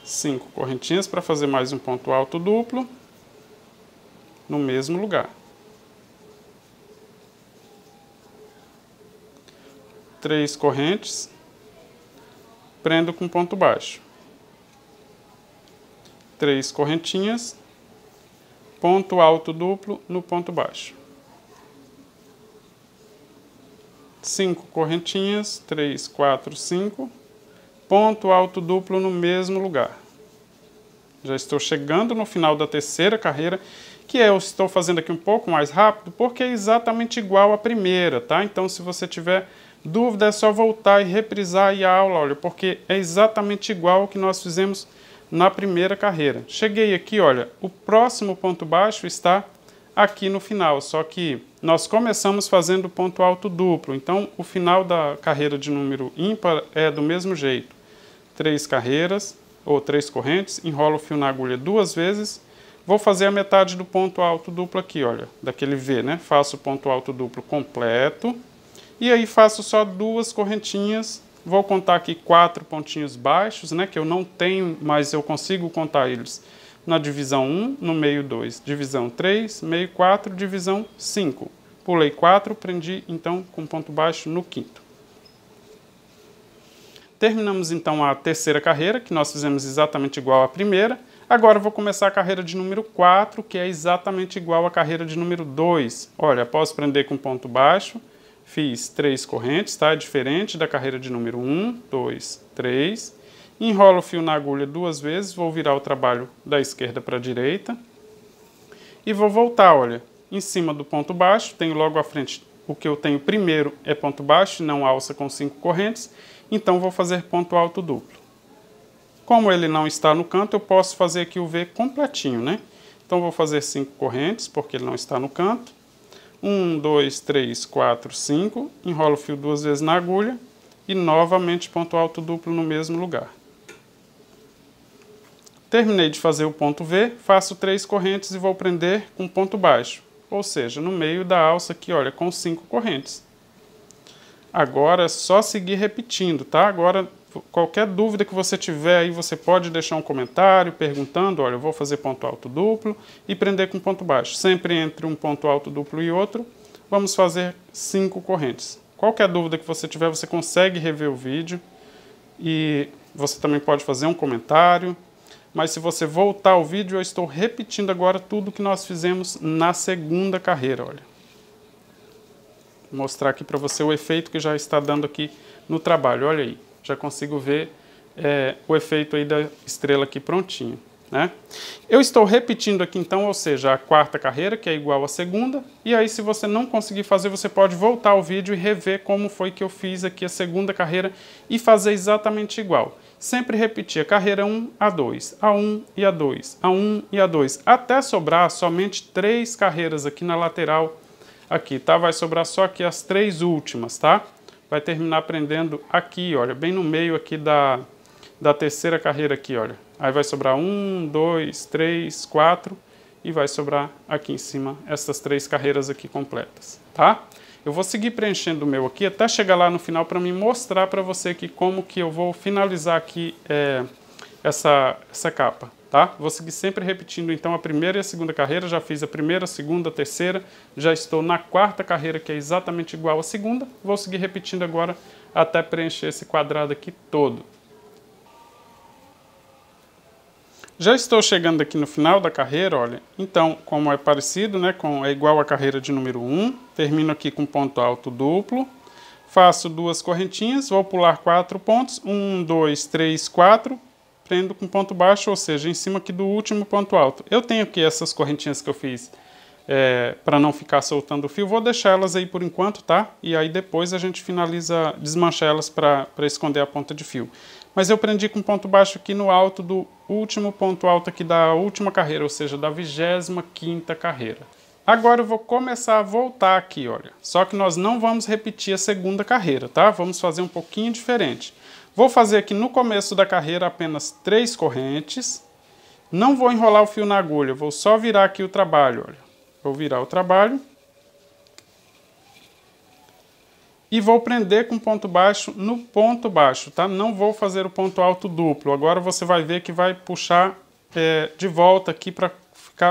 cinco correntinhas para fazer mais um ponto alto duplo no mesmo lugar. Três correntes, prendo com ponto baixo. Três correntinhas, ponto alto duplo no ponto baixo. Cinco correntinhas, três, quatro, cinco ponto alto duplo no mesmo lugar. Já estou chegando no final da terceira carreira, que é, eu estou fazendo aqui um pouco mais rápido, porque é exatamente igual à primeira, tá? Então, se você tiver dúvida, é só voltar e reprisar a aula, olha, porque é exatamente igual ao que nós fizemos na primeira carreira. Cheguei aqui, olha, o próximo ponto baixo está aqui no final, só que nós começamos fazendo ponto alto duplo, então o final da carreira de número ímpar é do mesmo jeito três carreiras ou três correntes, enrolo o fio na agulha duas vezes, vou fazer a metade do ponto alto duplo aqui, olha, daquele V, né? Faço o ponto alto duplo completo e aí faço só duas correntinhas, vou contar aqui quatro pontinhos baixos, né? Que eu não tenho, mas eu consigo contar eles na divisão 1, no meio 2, divisão 3, meio 4, divisão 5. Pulei 4, prendi então com ponto baixo no quinto. Terminamos então a terceira carreira, que nós fizemos exatamente igual à primeira. Agora vou começar a carreira de número 4, que é exatamente igual à carreira de número 2. Olha, após prender com ponto baixo, fiz três correntes, tá? É diferente da carreira de número 1, 2, 3. Enrolo o fio na agulha duas vezes, vou virar o trabalho da esquerda para a direita. E vou voltar, olha, em cima do ponto baixo, tenho logo à frente o que eu tenho primeiro é ponto baixo, não alça com cinco correntes então vou fazer ponto alto duplo. Como ele não está no canto, eu posso fazer aqui o V completinho, né? Então vou fazer cinco correntes, porque ele não está no canto. Um, dois, três, quatro, cinco. enrolo o fio duas vezes na agulha e novamente ponto alto duplo no mesmo lugar. Terminei de fazer o ponto V, faço três correntes e vou prender com ponto baixo, ou seja, no meio da alça aqui, olha, com cinco correntes. Agora é só seguir repetindo, tá? Agora, qualquer dúvida que você tiver aí, você pode deixar um comentário perguntando, olha, eu vou fazer ponto alto duplo e prender com ponto baixo. Sempre entre um ponto alto duplo e outro, vamos fazer cinco correntes. Qualquer dúvida que você tiver, você consegue rever o vídeo e você também pode fazer um comentário. Mas se você voltar ao vídeo, eu estou repetindo agora tudo que nós fizemos na segunda carreira, olha mostrar aqui para você o efeito que já está dando aqui no trabalho. Olha aí, já consigo ver é, o efeito aí da estrela aqui prontinho. Né? Eu estou repetindo aqui então, ou seja, a quarta carreira, que é igual à segunda, e aí se você não conseguir fazer, você pode voltar ao vídeo e rever como foi que eu fiz aqui a segunda carreira e fazer exatamente igual. Sempre repetir a carreira 1 a 2, a 1 e a 2, a 1 e a 2, até sobrar somente três carreiras aqui na lateral aqui, tá? Vai sobrar só aqui as três últimas, tá? Vai terminar prendendo aqui, olha, bem no meio aqui da, da terceira carreira aqui, olha. Aí vai sobrar um, dois, três, quatro e vai sobrar aqui em cima essas três carreiras aqui completas, tá? Eu vou seguir preenchendo o meu aqui até chegar lá no final para me mostrar para você aqui como que eu vou finalizar aqui é, essa, essa capa tá? Vou seguir sempre repetindo então a primeira e a segunda carreira, já fiz a primeira, a segunda, a terceira, já estou na quarta carreira que é exatamente igual à segunda, vou seguir repetindo agora até preencher esse quadrado aqui todo. Já estou chegando aqui no final da carreira, olha. Então, como é parecido, né, com, é igual à carreira de número 1, termino aqui com ponto alto duplo, faço duas correntinhas, vou pular quatro pontos, um, dois, três, quatro, prendo com ponto baixo, ou seja, em cima aqui do último ponto alto. Eu tenho aqui essas correntinhas que eu fiz é, para não ficar soltando o fio, vou deixar elas aí por enquanto, tá? E aí depois a gente finaliza, desmancha elas para esconder a ponta de fio. Mas eu prendi com ponto baixo aqui no alto do último ponto alto aqui da última carreira, ou seja, da 25ª carreira. Agora eu vou começar a voltar aqui, olha. Só que nós não vamos repetir a segunda carreira, tá? Vamos fazer um pouquinho diferente. Vou fazer aqui no começo da carreira apenas três correntes. Não vou enrolar o fio na agulha, vou só virar aqui o trabalho, olha. Vou virar o trabalho. E vou prender com ponto baixo no ponto baixo, tá? Não vou fazer o ponto alto duplo. Agora você vai ver que vai puxar é, de volta aqui para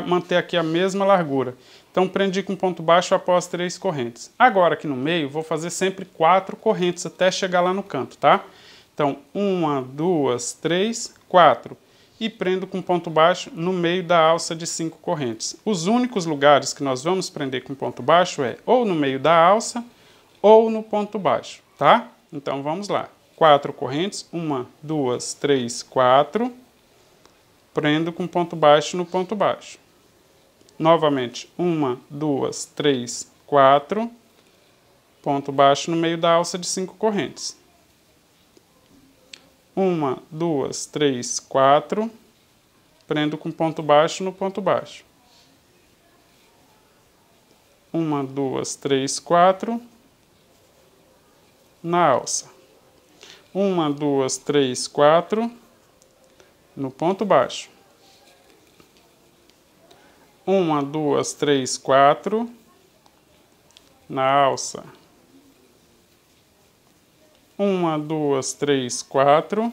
manter aqui a mesma largura. Então prendi com ponto baixo após três correntes. Agora aqui no meio, vou fazer sempre quatro correntes até chegar lá no canto, Tá? Então, uma, duas, três, quatro. E prendo com ponto baixo no meio da alça de cinco correntes. Os únicos lugares que nós vamos prender com ponto baixo é ou no meio da alça ou no ponto baixo, tá? Então, vamos lá. Quatro correntes, uma, duas, três, quatro. Prendo com ponto baixo no ponto baixo. Novamente, uma, duas, três, quatro. Ponto baixo no meio da alça de cinco correntes uma, duas, três, quatro. Prendo com ponto baixo no ponto baixo. Uma, duas, três, quatro. Na alça. Uma, duas, três, quatro. No ponto baixo. Uma, duas, três, quatro. Na alça uma, duas, três, quatro.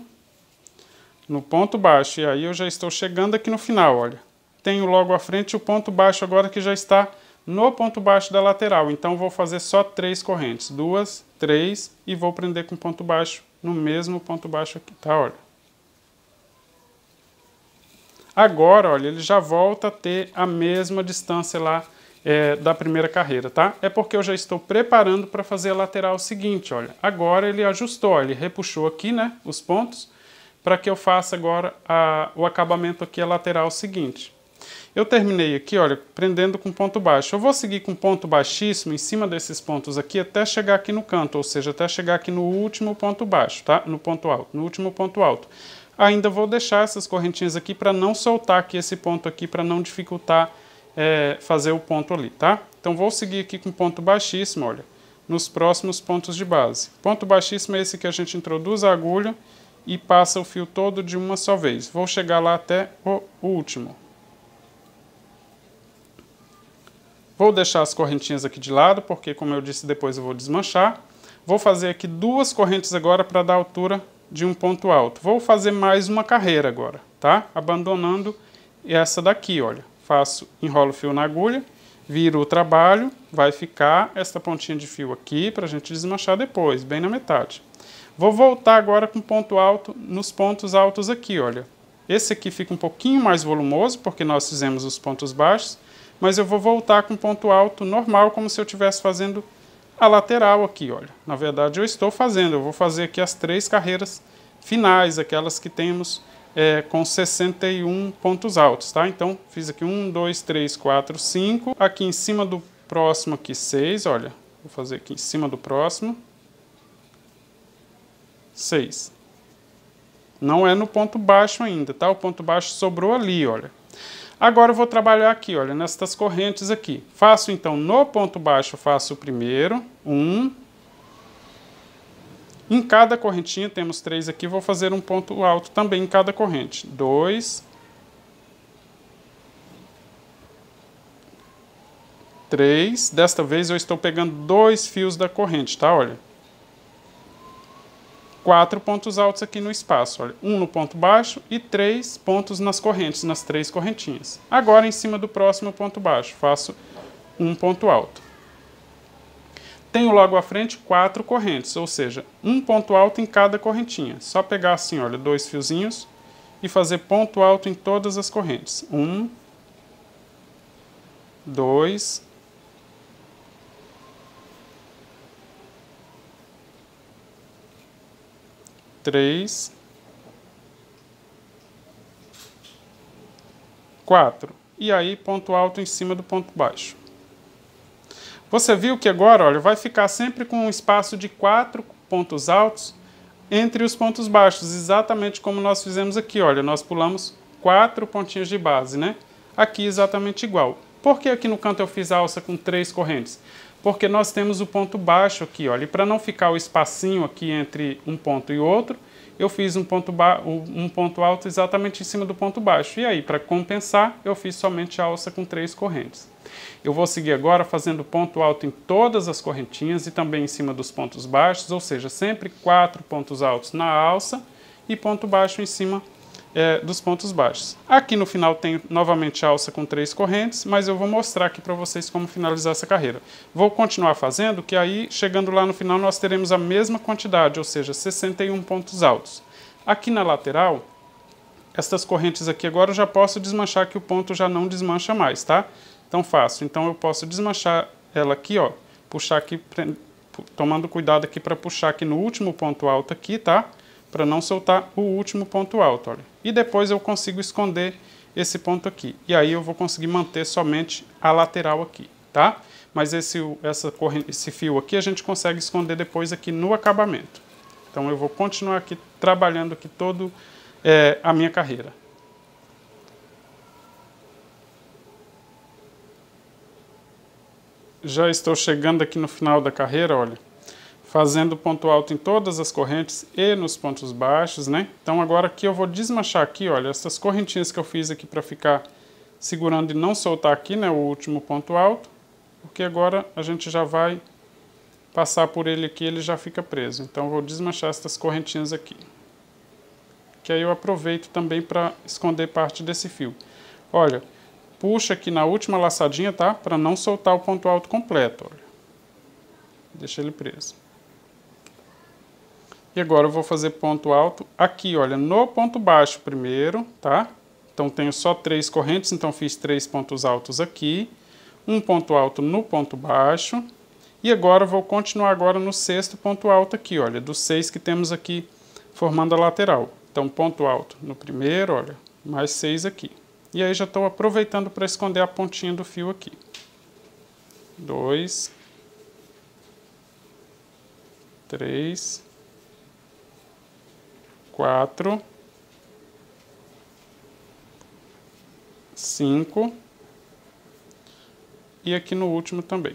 No ponto baixo. E aí eu já estou chegando aqui no final, olha. Tenho logo à frente o ponto baixo agora que já está no ponto baixo da lateral. Então vou fazer só três correntes. Duas, três e vou prender com ponto baixo no mesmo ponto baixo aqui, tá? Olha. Agora, olha, ele já volta a ter a mesma distância lá é, da primeira carreira, tá? É porque eu já estou preparando para fazer a lateral seguinte, olha. Agora ele ajustou, ele repuxou aqui, né, os pontos, para que eu faça agora a, o acabamento aqui, a lateral seguinte. Eu terminei aqui, olha, prendendo com ponto baixo. Eu vou seguir com ponto baixíssimo em cima desses pontos aqui até chegar aqui no canto, ou seja, até chegar aqui no último ponto baixo, tá? No ponto alto, no último ponto alto. Ainda vou deixar essas correntinhas aqui para não soltar aqui esse ponto aqui, para não dificultar é, fazer o ponto ali, tá? Então vou seguir aqui com ponto baixíssimo, olha, nos próximos pontos de base. Ponto baixíssimo é esse que a gente introduz a agulha e passa o fio todo de uma só vez. Vou chegar lá até o último. Vou deixar as correntinhas aqui de lado, porque como eu disse, depois eu vou desmanchar. Vou fazer aqui duas correntes agora para dar altura de um ponto alto. Vou fazer mais uma carreira agora, tá? Abandonando essa daqui, olha faço, enrolo o fio na agulha, viro o trabalho, vai ficar esta pontinha de fio aqui para a gente desmanchar depois, bem na metade. Vou voltar agora com ponto alto nos pontos altos aqui, olha. Esse aqui fica um pouquinho mais volumoso, porque nós fizemos os pontos baixos, mas eu vou voltar com ponto alto normal, como se eu estivesse fazendo a lateral aqui, olha. Na verdade, eu estou fazendo, eu vou fazer aqui as três carreiras finais, aquelas que temos é, com 61 pontos altos, tá? Então, fiz aqui 1, 2, 3, 4, 5. Aqui em cima do próximo aqui 6, olha. Vou fazer aqui em cima do próximo. 6. Não é no ponto baixo ainda, tá? O ponto baixo sobrou ali, olha. Agora eu vou trabalhar aqui, olha, nestas correntes aqui. Faço então no ponto baixo, faço o primeiro, um, em cada correntinha, temos três aqui, vou fazer um ponto alto também em cada corrente. Dois. Três. Desta vez eu estou pegando dois fios da corrente, tá? Olha. Quatro pontos altos aqui no espaço, olha. Um no ponto baixo e três pontos nas correntes, nas três correntinhas. Agora, em cima do próximo ponto baixo, faço um ponto alto. Tenho logo à frente quatro correntes, ou seja, um ponto alto em cada correntinha. Só pegar assim, olha, dois fiozinhos e fazer ponto alto em todas as correntes. Um, dois, três, quatro. E aí, ponto alto em cima do ponto baixo. Você viu que agora, olha, vai ficar sempre com um espaço de quatro pontos altos entre os pontos baixos, exatamente como nós fizemos aqui, olha, nós pulamos quatro pontinhos de base, né? Aqui exatamente igual. Por que aqui no canto eu fiz alça com três correntes? Porque nós temos o ponto baixo aqui, olha, e para não ficar o espacinho aqui entre um ponto e outro, eu fiz um ponto, um ponto alto exatamente em cima do ponto baixo. E aí, para compensar, eu fiz somente a alça com três correntes. Eu vou seguir agora fazendo ponto alto em todas as correntinhas e também em cima dos pontos baixos, ou seja, sempre quatro pontos altos na alça e ponto baixo em cima é, dos pontos baixos. Aqui no final tem novamente alça com três correntes, mas eu vou mostrar aqui para vocês como finalizar essa carreira. Vou continuar fazendo, que aí chegando lá no final nós teremos a mesma quantidade, ou seja, 61 pontos altos. Aqui na lateral, estas correntes aqui agora eu já posso desmanchar que o ponto já não desmancha mais, tá? Então fácil. Então eu posso desmanchar ela aqui, ó, puxar aqui, tomando cuidado aqui para puxar aqui no último ponto alto aqui, Tá? para não soltar o último ponto alto. Olha. E depois eu consigo esconder esse ponto aqui. E aí eu vou conseguir manter somente a lateral aqui, tá? Mas esse, essa, esse fio aqui a gente consegue esconder depois aqui no acabamento. Então eu vou continuar aqui trabalhando aqui todo é, a minha carreira. Já estou chegando aqui no final da carreira, olha fazendo ponto alto em todas as correntes e nos pontos baixos, né? Então agora aqui eu vou desmanchar aqui, olha, essas correntinhas que eu fiz aqui para ficar segurando e não soltar aqui, né, o último ponto alto, porque agora a gente já vai passar por ele aqui, ele já fica preso. Então eu vou desmanchar essas correntinhas aqui. Que aí eu aproveito também para esconder parte desse fio. Olha, puxa aqui na última laçadinha, tá? Para não soltar o ponto alto completo, olha. Deixa ele preso. E agora eu vou fazer ponto alto aqui, olha, no ponto baixo primeiro, tá? Então tenho só três correntes, então fiz três pontos altos aqui, um ponto alto no ponto baixo, e agora vou continuar agora no sexto ponto alto aqui, olha, dos seis que temos aqui formando a lateral. Então ponto alto no primeiro, olha, mais seis aqui. E aí já estou aproveitando para esconder a pontinha do fio aqui. Dois. Três quatro, cinco e aqui no último também.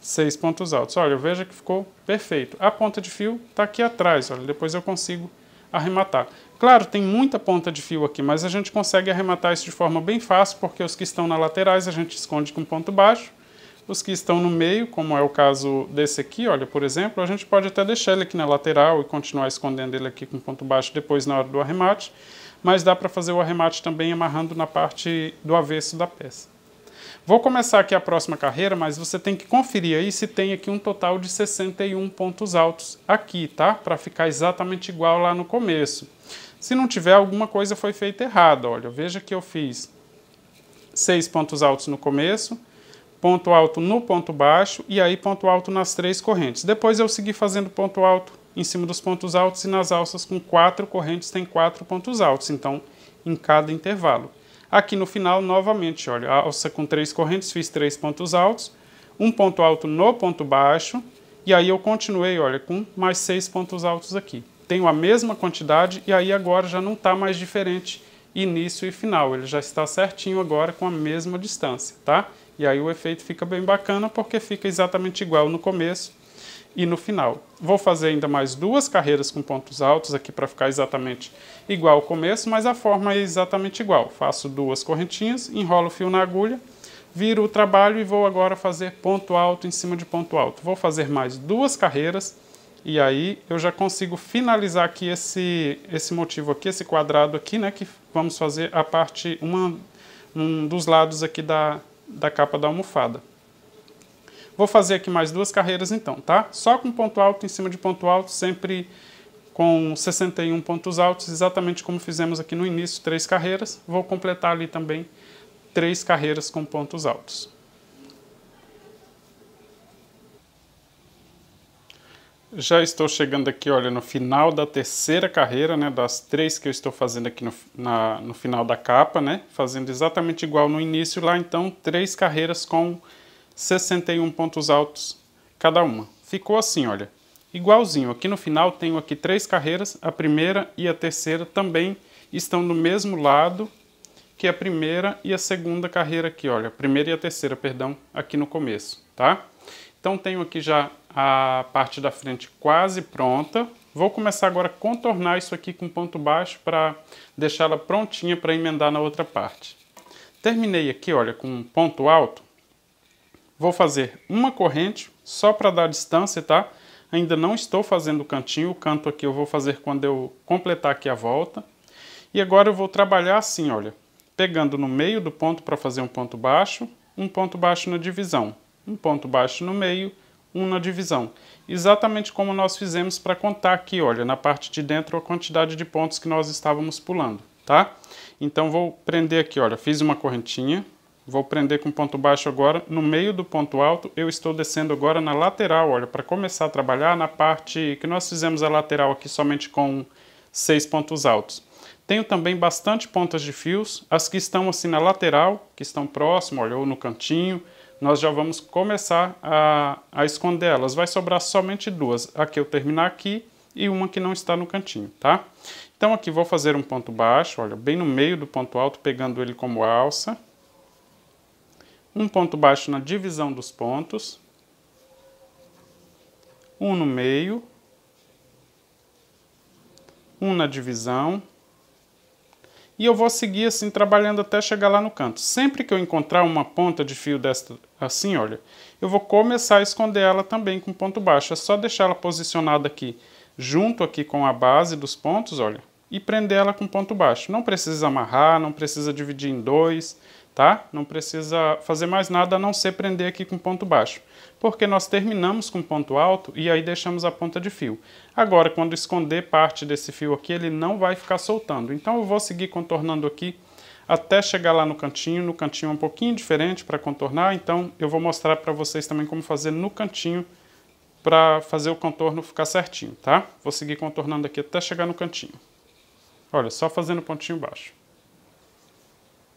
Seis pontos altos. Olha, veja que ficou perfeito. A ponta de fio está aqui atrás, olha, depois eu consigo arrematar. Claro, tem muita ponta de fio aqui, mas a gente consegue arrematar isso de forma bem fácil, porque os que estão na laterais a gente esconde com ponto baixo os que estão no meio, como é o caso desse aqui, olha, por exemplo, a gente pode até deixar ele aqui na lateral e continuar escondendo ele aqui com ponto baixo depois na hora do arremate, mas dá para fazer o arremate também amarrando na parte do avesso da peça. Vou começar aqui a próxima carreira, mas você tem que conferir aí se tem aqui um total de 61 pontos altos aqui, tá? Para ficar exatamente igual lá no começo. Se não tiver, alguma coisa foi feita errada, olha, veja que eu fiz 6 pontos altos no começo, ponto alto no ponto baixo e aí ponto alto nas três correntes. Depois eu segui fazendo ponto alto em cima dos pontos altos e nas alças com quatro correntes tem quatro pontos altos, então em cada intervalo. Aqui no final, novamente, olha, alça com três correntes, fiz três pontos altos, um ponto alto no ponto baixo, e aí eu continuei, olha, com mais seis pontos altos aqui. Tenho a mesma quantidade e aí agora já não está mais diferente início e final, ele já está certinho agora com a mesma distância, tá? E aí o efeito fica bem bacana porque fica exatamente igual no começo e no final. Vou fazer ainda mais duas carreiras com pontos altos aqui para ficar exatamente igual ao começo, mas a forma é exatamente igual. Faço duas correntinhas, enrolo o fio na agulha, viro o trabalho e vou agora fazer ponto alto em cima de ponto alto. Vou fazer mais duas carreiras e aí eu já consigo finalizar aqui esse, esse motivo aqui, esse quadrado aqui, né, que vamos fazer a parte, uma, um dos lados aqui da, da capa da almofada. Vou fazer aqui mais duas carreiras então, tá? Só com ponto alto em cima de ponto alto, sempre com 61 pontos altos, exatamente como fizemos aqui no início, três carreiras. Vou completar ali também três carreiras com pontos altos. Já estou chegando aqui, olha, no final da terceira carreira, né? Das três que eu estou fazendo aqui no, na, no final da capa, né? Fazendo exatamente igual no início lá, então três carreiras com 61 pontos altos cada uma. Ficou assim, olha, igualzinho. Aqui no final tenho aqui três carreiras, a primeira e a terceira também estão no mesmo lado que a primeira e a segunda carreira aqui, olha. A primeira e a terceira, perdão, aqui no começo, tá? Então tenho aqui já a parte da frente quase pronta. Vou começar agora a contornar isso aqui com ponto baixo para deixá-la prontinha para emendar na outra parte. Terminei aqui, olha, com um ponto alto. Vou fazer uma corrente só para dar distância, tá? Ainda não estou fazendo o cantinho, o canto aqui eu vou fazer quando eu completar aqui a volta. E agora eu vou trabalhar assim, olha, pegando no meio do ponto para fazer um ponto baixo, um ponto baixo na divisão, um ponto baixo no meio 1 na divisão. Exatamente como nós fizemos para contar aqui, olha, na parte de dentro a quantidade de pontos que nós estávamos pulando, tá? Então vou prender aqui, olha, fiz uma correntinha, vou prender com ponto baixo agora, no meio do ponto alto, eu estou descendo agora na lateral, olha, para começar a trabalhar na parte que nós fizemos a lateral aqui somente com seis pontos altos. Tenho também bastante pontas de fios, as que estão assim na lateral, que estão próximo, olha, ou no cantinho, nós já vamos começar a, a esconder elas. Vai sobrar somente duas. Aqui eu terminar aqui e uma que não está no cantinho, tá? Então aqui vou fazer um ponto baixo, olha, bem no meio do ponto alto, pegando ele como alça. Um ponto baixo na divisão dos pontos. Um no meio. Um na divisão e eu vou seguir assim trabalhando até chegar lá no canto. Sempre que eu encontrar uma ponta de fio desta assim, olha, eu vou começar a esconder ela também com ponto baixo. É só deixar ela posicionada aqui junto aqui com a base dos pontos, olha, e prender ela com ponto baixo. Não precisa amarrar, não precisa dividir em dois, tá? Não precisa fazer mais nada a não ser prender aqui com ponto baixo porque nós terminamos com ponto alto e aí deixamos a ponta de fio. Agora, quando esconder parte desse fio aqui, ele não vai ficar soltando. Então eu vou seguir contornando aqui até chegar lá no cantinho. No cantinho é um pouquinho diferente para contornar, então eu vou mostrar para vocês também como fazer no cantinho para fazer o contorno ficar certinho, tá? Vou seguir contornando aqui até chegar no cantinho. Olha, só fazendo pontinho baixo.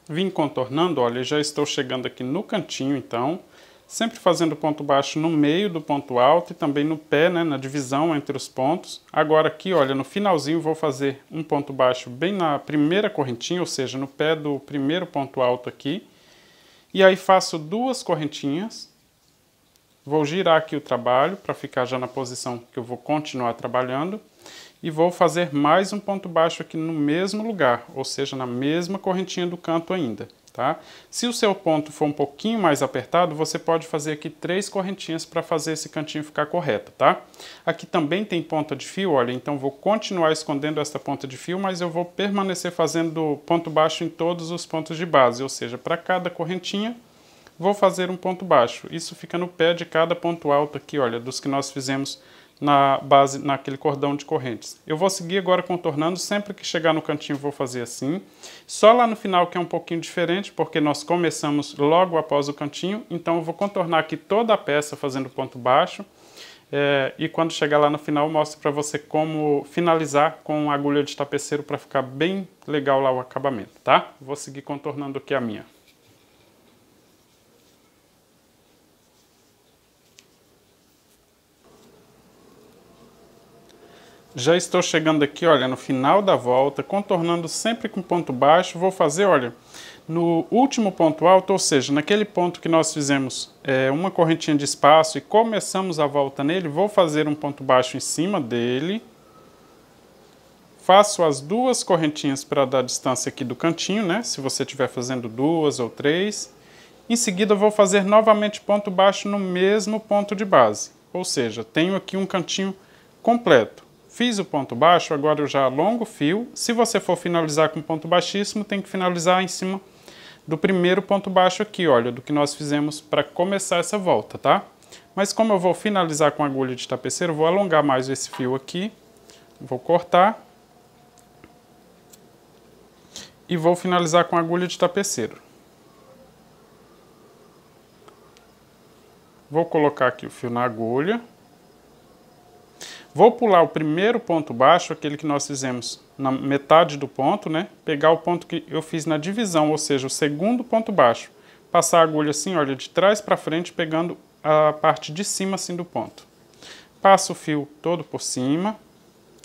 Vim contornando, olha, já estou chegando aqui no cantinho, então sempre fazendo ponto baixo no meio do ponto alto e também no pé, né, na divisão entre os pontos. Agora aqui, olha, no finalzinho vou fazer um ponto baixo bem na primeira correntinha, ou seja, no pé do primeiro ponto alto aqui. E aí faço duas correntinhas. Vou girar aqui o trabalho para ficar já na posição que eu vou continuar trabalhando. E vou fazer mais um ponto baixo aqui no mesmo lugar, ou seja, na mesma correntinha do canto ainda. Tá? Se o seu ponto for um pouquinho mais apertado, você pode fazer aqui três correntinhas para fazer esse cantinho ficar correto, tá? Aqui também tem ponta de fio, olha, então vou continuar escondendo essa ponta de fio, mas eu vou permanecer fazendo ponto baixo em todos os pontos de base, ou seja, para cada correntinha vou fazer um ponto baixo. Isso fica no pé de cada ponto alto aqui, olha, dos que nós fizemos na base, naquele cordão de correntes. Eu vou seguir agora contornando, sempre que chegar no cantinho vou fazer assim. Só lá no final que é um pouquinho diferente, porque nós começamos logo após o cantinho, então eu vou contornar aqui toda a peça fazendo ponto baixo. É, e quando chegar lá no final eu mostro para você como finalizar com agulha de tapeceiro para ficar bem legal lá o acabamento, tá? Vou seguir contornando aqui a minha. Já estou chegando aqui, olha, no final da volta, contornando sempre com ponto baixo. Vou fazer, olha, no último ponto alto, ou seja, naquele ponto que nós fizemos é, uma correntinha de espaço e começamos a volta nele, vou fazer um ponto baixo em cima dele. Faço as duas correntinhas para dar distância aqui do cantinho, né? Se você estiver fazendo duas ou três. Em seguida, vou fazer novamente ponto baixo no mesmo ponto de base. Ou seja, tenho aqui um cantinho completo. Fiz o ponto baixo, agora eu já alongo o fio. Se você for finalizar com ponto baixíssimo, tem que finalizar em cima do primeiro ponto baixo aqui, olha, do que nós fizemos para começar essa volta, tá? Mas como eu vou finalizar com agulha de tapeceiro, vou alongar mais esse fio aqui, vou cortar e vou finalizar com agulha de tapeceiro. Vou colocar aqui o fio na agulha. Vou pular o primeiro ponto baixo, aquele que nós fizemos na metade do ponto, né? Pegar o ponto que eu fiz na divisão, ou seja, o segundo ponto baixo. Passar a agulha assim, olha, de trás para frente, pegando a parte de cima assim do ponto. Passo o fio todo por cima.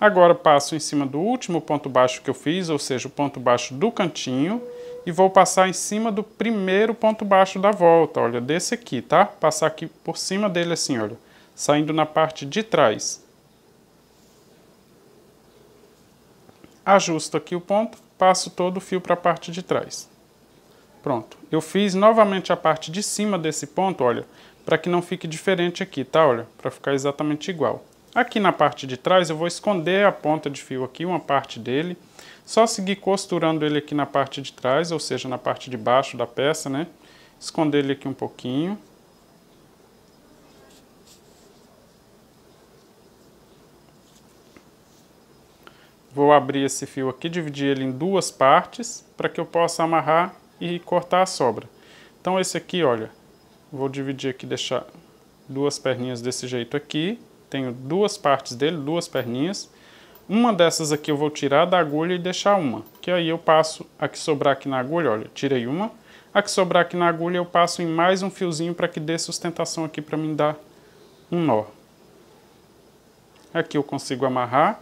Agora passo em cima do último ponto baixo que eu fiz, ou seja, o ponto baixo do cantinho, e vou passar em cima do primeiro ponto baixo da volta, olha, desse aqui, tá? Passar aqui por cima dele assim, olha, saindo na parte de trás. ajusto aqui o ponto, passo todo o fio para a parte de trás. Pronto. Eu fiz novamente a parte de cima desse ponto, olha, para que não fique diferente aqui, tá? Olha, para ficar exatamente igual. Aqui na parte de trás eu vou esconder a ponta de fio aqui, uma parte dele. Só seguir costurando ele aqui na parte de trás, ou seja, na parte de baixo da peça, né? Esconder ele aqui um pouquinho. Vou abrir esse fio aqui, dividir ele em duas partes, para que eu possa amarrar e cortar a sobra. Então esse aqui, olha, vou dividir aqui, deixar duas perninhas desse jeito aqui. Tenho duas partes dele, duas perninhas. Uma dessas aqui eu vou tirar da agulha e deixar uma, que aí eu passo a que sobrar aqui na agulha, olha, tirei uma. A que sobrar aqui na agulha eu passo em mais um fiozinho para que dê sustentação aqui para mim dar um nó. Aqui eu consigo amarrar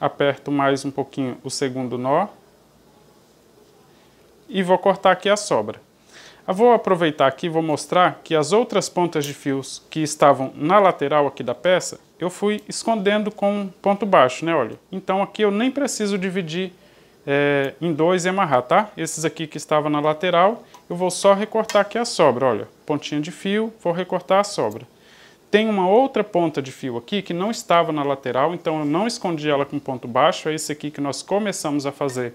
aperto mais um pouquinho o segundo nó e vou cortar aqui a sobra. Eu ah, vou aproveitar aqui e vou mostrar que as outras pontas de fios que estavam na lateral aqui da peça, eu fui escondendo com um ponto baixo, né, olha? Então aqui eu nem preciso dividir é, em dois e amarrar, tá? Esses aqui que estavam na lateral, eu vou só recortar aqui a sobra, olha. Pontinha de fio, vou recortar a sobra. Tem uma outra ponta de fio aqui que não estava na lateral, então eu não escondi ela com ponto baixo, é esse aqui que nós começamos a fazer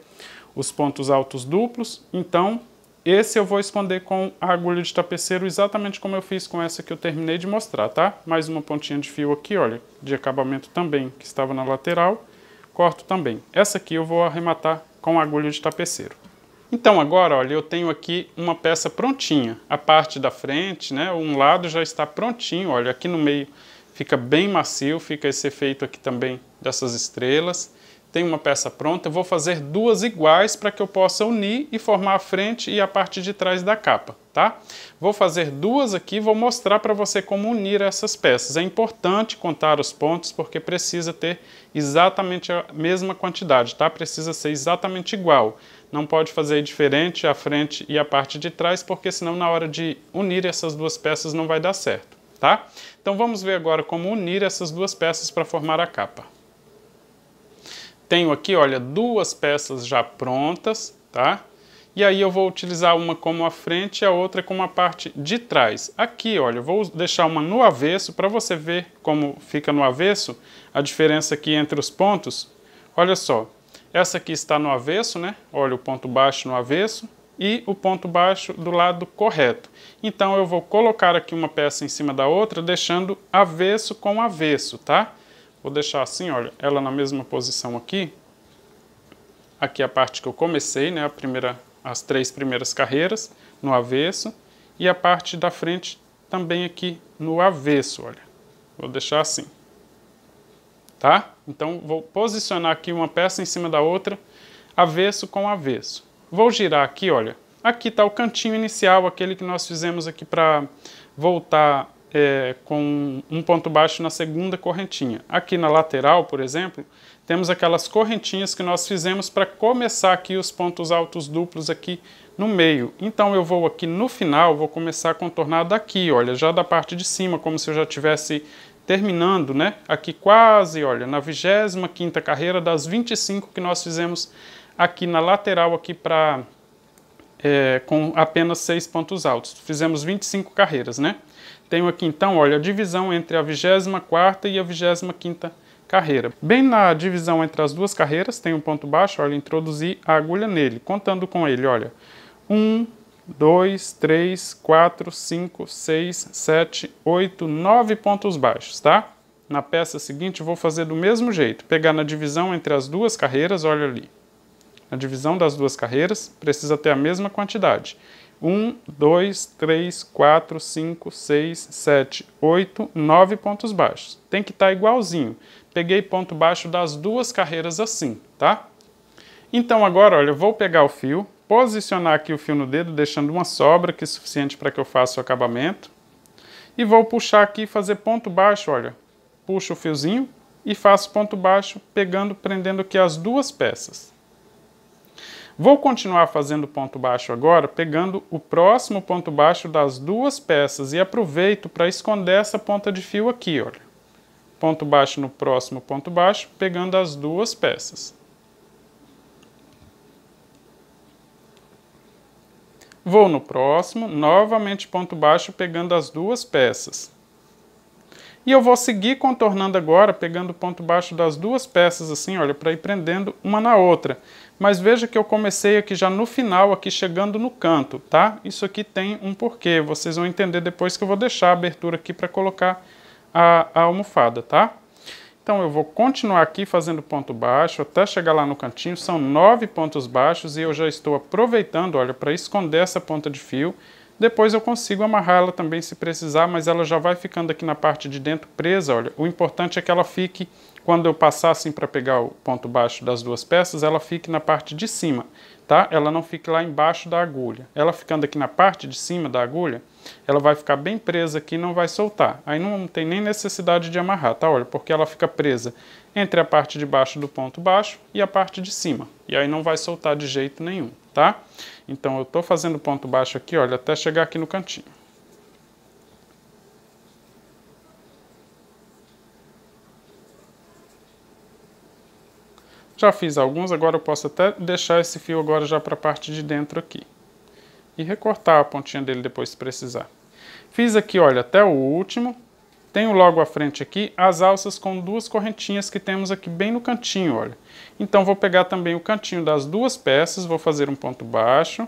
os pontos altos duplos, então esse eu vou esconder com a agulha de tapeceiro exatamente como eu fiz com essa que eu terminei de mostrar, tá? Mais uma pontinha de fio aqui, olha, de acabamento também, que estava na lateral, corto também. Essa aqui eu vou arrematar com a agulha de tapeceiro. Então agora, olha, eu tenho aqui uma peça prontinha. A parte da frente, né, um lado já está prontinho, olha, aqui no meio fica bem macio, fica esse efeito aqui também dessas estrelas. Tem uma peça pronta, eu vou fazer duas iguais para que eu possa unir e formar a frente e a parte de trás da capa, tá? Vou fazer duas aqui, vou mostrar para você como unir essas peças. É importante contar os pontos porque precisa ter exatamente a mesma quantidade, tá? Precisa ser exatamente igual. Não pode fazer diferente a frente e a parte de trás, porque senão na hora de unir essas duas peças não vai dar certo, tá? Então vamos ver agora como unir essas duas peças para formar a capa. Tenho aqui, olha, duas peças já prontas, tá? E aí eu vou utilizar uma como a frente e a outra como a parte de trás. Aqui, olha, eu vou deixar uma no avesso para você ver como fica no avesso a diferença aqui entre os pontos. Olha só, essa aqui está no avesso, né? Olha o ponto baixo no avesso e o ponto baixo do lado correto. Então eu vou colocar aqui uma peça em cima da outra, deixando avesso com avesso, tá? Vou deixar assim, olha, ela na mesma posição aqui. Aqui é a parte que eu comecei, né, a primeira, as três primeiras carreiras no avesso e a parte da frente também aqui no avesso, olha. Vou deixar assim tá? Então vou posicionar aqui uma peça em cima da outra, avesso com avesso. Vou girar aqui, olha, aqui está o cantinho inicial, aquele que nós fizemos aqui para voltar é, com um ponto baixo na segunda correntinha. Aqui na lateral, por exemplo, temos aquelas correntinhas que nós fizemos para começar aqui os pontos altos duplos aqui no meio. Então eu vou aqui no final, vou começar a contornar daqui, olha, já da parte de cima, como se eu já tivesse terminando, né, aqui quase, olha, na 25 quinta carreira das 25 que nós fizemos aqui na lateral aqui para é, com apenas seis pontos altos. Fizemos 25 carreiras, né? Tenho aqui então, olha, a divisão entre a 24 quarta e a 25 quinta carreira. Bem na divisão entre as duas carreiras, tem um ponto baixo, olha, introduzi a agulha nele, contando com ele, olha, 1, 2, 3, 4, 5, 6, 7, 8, 9 pontos baixos, tá? Na peça seguinte vou fazer do mesmo jeito, pegar na divisão entre as duas carreiras, olha ali. Na divisão das duas carreiras precisa ter a mesma quantidade. 1, 2, 3, 4, 5, 6, 7, 8, 9 pontos baixos. Tem que estar tá igualzinho. Peguei ponto baixo das duas carreiras assim, tá? Então agora, olha, eu vou pegar o fio, posicionar aqui o fio no dedo, deixando uma sobra que é suficiente para que eu faça o acabamento. E vou puxar aqui e fazer ponto baixo, olha. Puxo o fiozinho e faço ponto baixo, pegando, prendendo aqui as duas peças. Vou continuar fazendo ponto baixo agora, pegando o próximo ponto baixo das duas peças e aproveito para esconder essa ponta de fio aqui, olha. Ponto baixo no próximo ponto baixo, pegando as duas peças. Vou no próximo, novamente ponto baixo, pegando as duas peças. E eu vou seguir contornando agora, pegando o ponto baixo das duas peças assim, olha, para ir prendendo uma na outra. Mas veja que eu comecei aqui já no final, aqui chegando no canto, tá? Isso aqui tem um porquê, vocês vão entender depois que eu vou deixar a abertura aqui para colocar a, a almofada, tá? Então eu vou continuar aqui fazendo ponto baixo até chegar lá no cantinho. São nove pontos baixos e eu já estou aproveitando, olha, para esconder essa ponta de fio. Depois eu consigo amarrá-la também se precisar, mas ela já vai ficando aqui na parte de dentro presa, olha. O importante é que ela fique, quando eu passar assim para pegar o ponto baixo das duas peças, ela fique na parte de cima, tá? Ela não fique lá embaixo da agulha. Ela ficando aqui na parte de cima da agulha, ela vai ficar bem presa aqui e não vai soltar. Aí não tem nem necessidade de amarrar, tá? Olha, porque ela fica presa entre a parte de baixo do ponto baixo e a parte de cima. E aí não vai soltar de jeito nenhum, tá? Então eu estou fazendo ponto baixo aqui, olha, até chegar aqui no cantinho. Já fiz alguns, agora eu posso até deixar esse fio agora já para a parte de dentro aqui e recortar a pontinha dele depois se precisar. Fiz aqui, olha, até o último. Tenho logo à frente aqui as alças com duas correntinhas que temos aqui bem no cantinho, olha. Então vou pegar também o cantinho das duas peças, vou fazer um ponto baixo.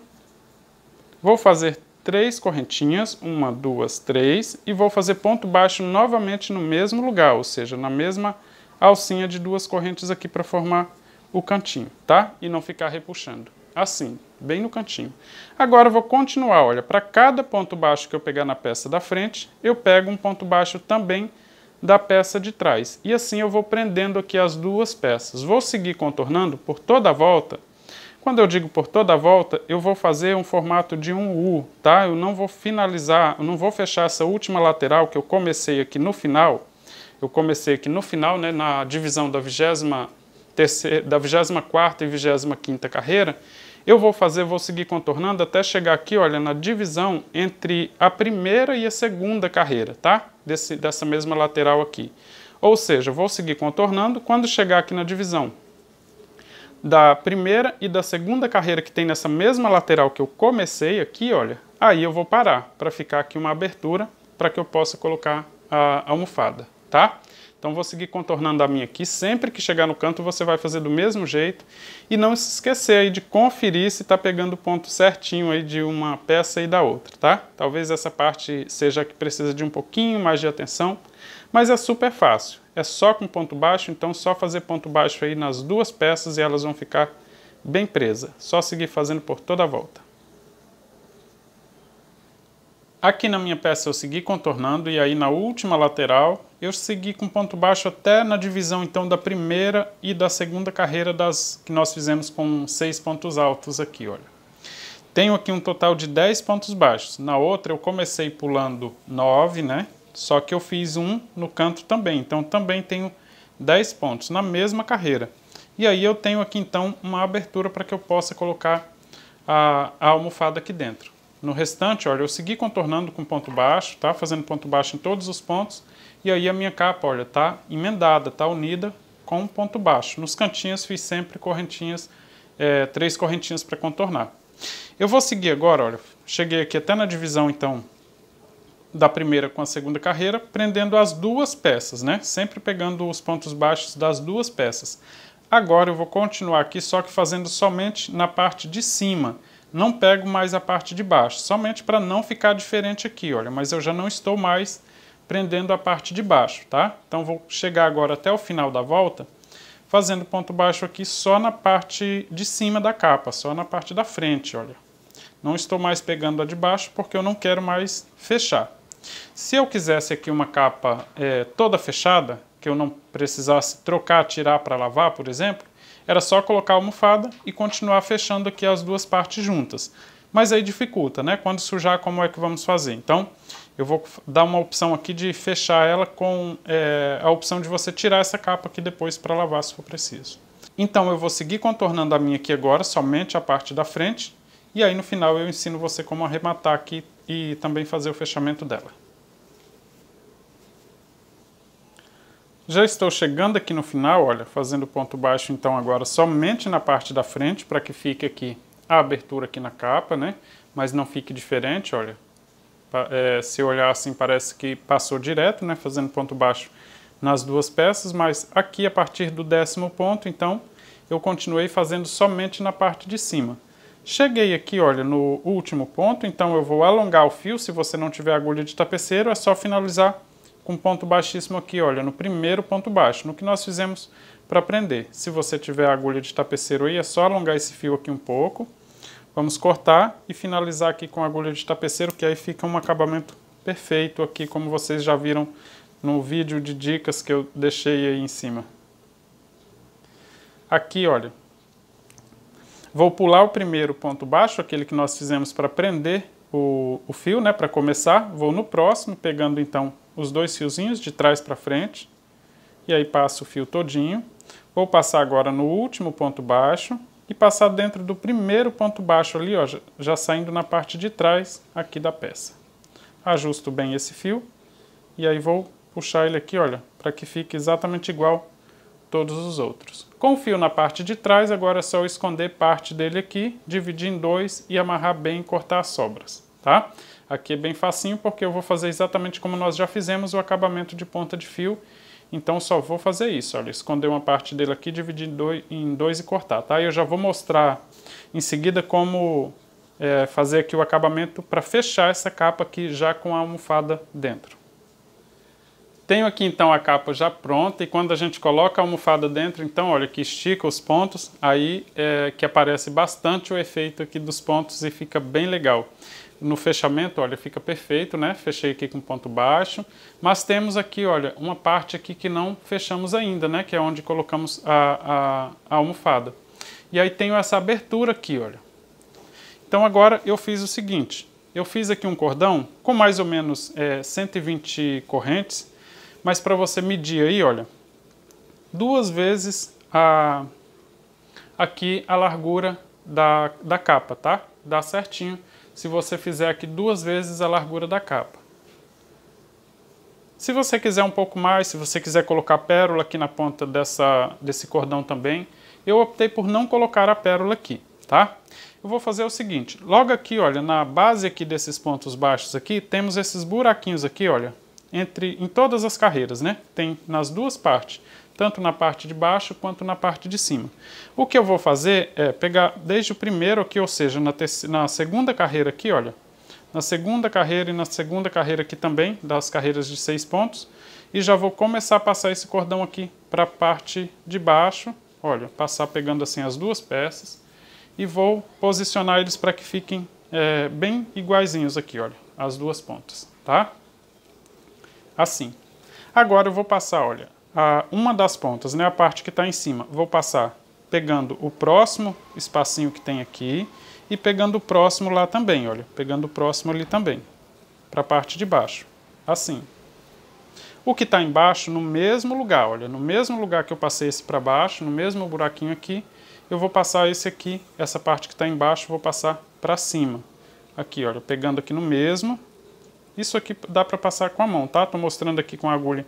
Vou fazer três correntinhas, uma, duas, três, e vou fazer ponto baixo novamente no mesmo lugar, ou seja, na mesma alcinha de duas correntes aqui para formar o cantinho, tá? E não ficar repuxando assim, bem no cantinho. Agora eu vou continuar, olha, para cada ponto baixo que eu pegar na peça da frente, eu pego um ponto baixo também da peça de trás. E assim eu vou prendendo aqui as duas peças. Vou seguir contornando por toda a volta. Quando eu digo por toda a volta, eu vou fazer um formato de um U, tá? Eu não vou finalizar, eu não vou fechar essa última lateral que eu comecei aqui no final. Eu comecei aqui no final, né, na divisão da 20 da 24 e 25 carreira, eu vou fazer, vou seguir contornando até chegar aqui, olha, na divisão entre a primeira e a segunda carreira, tá? Desse, dessa mesma lateral aqui. Ou seja, vou seguir contornando quando chegar aqui na divisão da primeira e da segunda carreira que tem nessa mesma lateral que eu comecei aqui, olha, aí eu vou parar para ficar aqui uma abertura para que eu possa colocar a almofada, tá? Então vou seguir contornando a minha aqui. Sempre que chegar no canto você vai fazer do mesmo jeito. E não se esquecer aí de conferir se está pegando o ponto certinho aí de uma peça e da outra, tá? Talvez essa parte seja que precisa de um pouquinho mais de atenção, mas é super fácil. É só com ponto baixo, então só fazer ponto baixo aí nas duas peças e elas vão ficar bem presas. Só seguir fazendo por toda a volta. Aqui na minha peça eu segui contornando e aí na última lateral eu segui com ponto baixo até na divisão então da primeira e da segunda carreira das que nós fizemos com seis pontos altos aqui, olha. Tenho aqui um total de 10 pontos baixos. Na outra eu comecei pulando 9, né? Só que eu fiz um no canto também, então também tenho 10 pontos na mesma carreira. E aí eu tenho aqui então uma abertura para que eu possa colocar a, a almofada aqui dentro. No restante, olha, eu segui contornando com ponto baixo, tá? Fazendo ponto baixo em todos os pontos. E aí a minha capa, olha, tá emendada, tá unida com um ponto baixo. Nos cantinhos fiz sempre correntinhas, é, três correntinhas para contornar. Eu vou seguir agora, olha, cheguei aqui até na divisão, então, da primeira com a segunda carreira, prendendo as duas peças, né? Sempre pegando os pontos baixos das duas peças. Agora eu vou continuar aqui, só que fazendo somente na parte de cima, não pego mais a parte de baixo, somente para não ficar diferente aqui, olha, mas eu já não estou mais prendendo a parte de baixo, tá? Então vou chegar agora até o final da volta, fazendo ponto baixo aqui só na parte de cima da capa, só na parte da frente, olha. Não estou mais pegando a de baixo porque eu não quero mais fechar. Se eu quisesse aqui uma capa é, toda fechada, que eu não precisasse trocar, tirar para lavar, por exemplo, era só colocar a almofada e continuar fechando aqui as duas partes juntas. Mas aí dificulta, né? Quando sujar, como é que vamos fazer? Então, eu vou dar uma opção aqui de fechar ela com é, a opção de você tirar essa capa aqui depois para lavar se for preciso. Então, eu vou seguir contornando a minha aqui agora, somente a parte da frente. E aí, no final, eu ensino você como arrematar aqui e também fazer o fechamento dela. Já estou chegando aqui no final, olha, fazendo ponto baixo então agora somente na parte da frente para que fique aqui a abertura aqui na capa, né? Mas não fique diferente, olha. É, se olhar assim parece que passou direto, né? Fazendo ponto baixo nas duas peças, mas aqui a partir do décimo ponto, então eu continuei fazendo somente na parte de cima. Cheguei aqui, olha, no último ponto, então eu vou alongar o fio, se você não tiver agulha de tapeceiro, é só finalizar com ponto baixíssimo aqui, olha, no primeiro ponto baixo, no que nós fizemos para prender. Se você tiver agulha de tapeceiro aí, é só alongar esse fio aqui um pouco. Vamos cortar e finalizar aqui com agulha de tapeceiro, que aí fica um acabamento perfeito aqui, como vocês já viram no vídeo de dicas que eu deixei aí em cima. Aqui, olha, vou pular o primeiro ponto baixo, aquele que nós fizemos para prender o, o fio, né, para começar. Vou no próximo, pegando então os dois fiozinhos de trás para frente, e aí passo o fio todinho. Vou passar agora no último ponto baixo e passar dentro do primeiro ponto baixo ali, ó, já saindo na parte de trás aqui da peça. Ajusto bem esse fio e aí vou puxar ele aqui, olha, para que fique exatamente igual todos os outros. Com o fio na parte de trás, agora é só eu esconder parte dele aqui, dividir em dois e amarrar bem e cortar as sobras, tá? Aqui é bem facinho porque eu vou fazer exatamente como nós já fizemos o acabamento de ponta de fio. Então só vou fazer isso, olha, esconder uma parte dele aqui, dividir em dois e cortar, tá? Eu já vou mostrar em seguida como é, fazer aqui o acabamento para fechar essa capa aqui já com a almofada dentro. Tenho aqui então a capa já pronta e quando a gente coloca a almofada dentro, então olha que estica os pontos, aí é, que aparece bastante o efeito aqui dos pontos e fica bem legal no fechamento, olha, fica perfeito, né? Fechei aqui com ponto baixo, mas temos aqui, olha, uma parte aqui que não fechamos ainda, né? Que é onde colocamos a, a, a almofada. E aí tenho essa abertura aqui, olha. Então agora eu fiz o seguinte, eu fiz aqui um cordão com mais ou menos é, 120 correntes, mas para você medir aí, olha, duas vezes a, aqui a largura da, da capa, tá? Dá certinho se você fizer aqui duas vezes a largura da capa. Se você quiser um pouco mais, se você quiser colocar pérola aqui na ponta dessa, desse cordão também, eu optei por não colocar a pérola aqui, tá? Eu vou fazer o seguinte, logo aqui, olha, na base aqui desses pontos baixos aqui, temos esses buraquinhos aqui, olha, entre em todas as carreiras, né? Tem nas duas partes, tanto na parte de baixo quanto na parte de cima. O que eu vou fazer é pegar desde o primeiro aqui, ou seja, na, na segunda carreira aqui, olha, na segunda carreira e na segunda carreira aqui também, das carreiras de seis pontos, e já vou começar a passar esse cordão aqui para a parte de baixo, olha, passar pegando assim as duas peças, e vou posicionar eles para que fiquem é, bem iguaizinhos aqui, olha, as duas pontas, tá? assim. Agora eu vou passar, olha, a uma das pontas, né, a parte que está em cima, vou passar pegando o próximo espacinho que tem aqui e pegando o próximo lá também, olha, pegando o próximo ali também, para a parte de baixo, assim. O que está embaixo, no mesmo lugar, olha, no mesmo lugar que eu passei esse para baixo, no mesmo buraquinho aqui, eu vou passar esse aqui, essa parte que está embaixo, vou passar para cima. Aqui, olha, pegando aqui no mesmo, isso aqui dá para passar com a mão, tá? Estou mostrando aqui com a agulha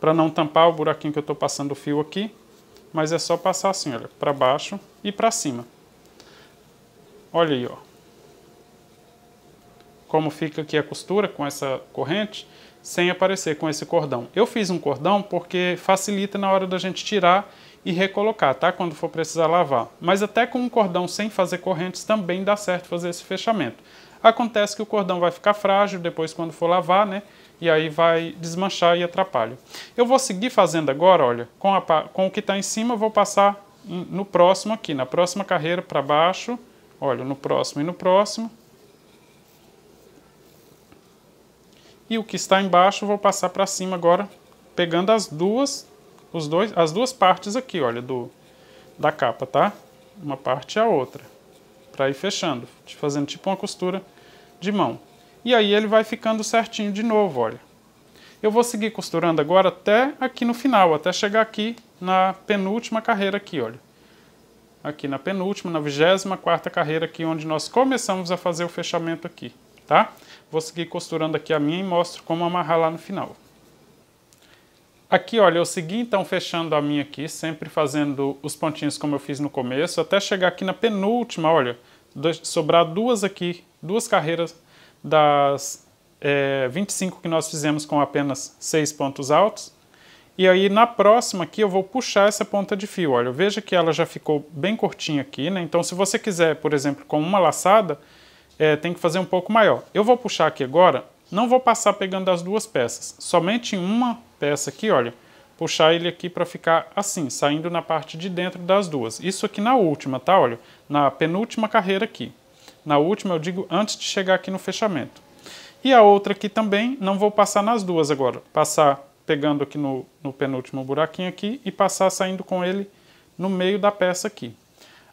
para não tampar o buraquinho que eu estou passando o fio aqui, mas é só passar assim, olha, para baixo e para cima. Olha aí, ó. Como fica aqui a costura com essa corrente, sem aparecer com esse cordão. Eu fiz um cordão porque facilita na hora da gente tirar e recolocar, tá? Quando for precisar lavar. Mas até com um cordão sem fazer correntes também dá certo fazer esse fechamento. Acontece que o cordão vai ficar frágil depois quando for lavar, né? E aí vai desmanchar e atrapalha. Eu vou seguir fazendo agora, olha, com, a, com o que está em cima, eu vou passar no próximo aqui, na próxima carreira para baixo, olha, no próximo e no próximo. E o que está embaixo, eu vou passar para cima agora, pegando as duas, os dois, as duas partes aqui, olha, do, da capa, tá? Uma parte e a outra para ir fechando, fazendo tipo uma costura de mão. E aí ele vai ficando certinho de novo, olha. Eu vou seguir costurando agora até aqui no final, até chegar aqui na penúltima carreira aqui, olha. Aqui na penúltima, na vigésima quarta carreira aqui, onde nós começamos a fazer o fechamento aqui, tá? Vou seguir costurando aqui a minha e mostro como amarrar lá no final. Aqui, olha, eu segui então fechando a minha aqui, sempre fazendo os pontinhos como eu fiz no começo, até chegar aqui na penúltima, olha, sobrar duas aqui, duas carreiras das é, 25 que nós fizemos com apenas seis pontos altos. E aí na próxima aqui eu vou puxar essa ponta de fio, olha, veja que ela já ficou bem curtinha aqui, né? Então se você quiser, por exemplo, com uma laçada, é, tem que fazer um pouco maior. Eu vou puxar aqui agora não vou passar pegando as duas peças, somente uma peça aqui, olha, puxar ele aqui para ficar assim, saindo na parte de dentro das duas. Isso aqui na última, tá? Olha, na penúltima carreira aqui. Na última eu digo antes de chegar aqui no fechamento. E a outra aqui também, não vou passar nas duas agora. Passar pegando aqui no, no penúltimo buraquinho aqui e passar saindo com ele no meio da peça aqui.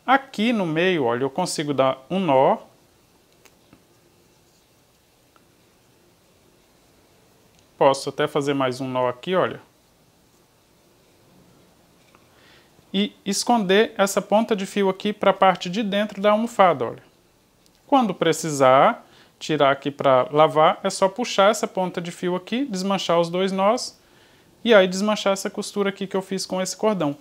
Aqui no meio, olha, eu consigo dar um nó Posso até fazer mais um nó aqui, olha. E esconder essa ponta de fio aqui para a parte de dentro da almofada, olha. Quando precisar, tirar aqui para lavar, é só puxar essa ponta de fio aqui, desmanchar os dois nós e aí desmanchar essa costura aqui que eu fiz com esse cordão.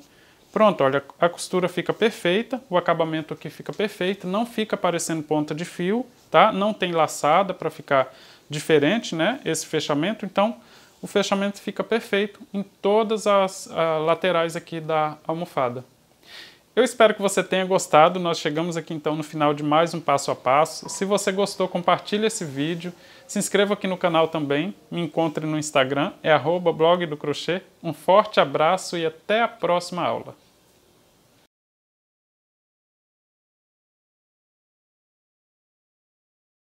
Pronto, olha, a costura fica perfeita, o acabamento aqui fica perfeito, não fica parecendo ponta de fio, tá? Não tem laçada para ficar diferente, né? Esse fechamento, então o fechamento fica perfeito em todas as ah, laterais aqui da almofada. Eu espero que você tenha gostado. Nós chegamos aqui então no final de mais um passo a passo. Se você gostou, compartilhe esse vídeo, se inscreva aqui no canal também, me encontre no Instagram, é arroba blog do crochê. Um forte abraço e até a próxima aula.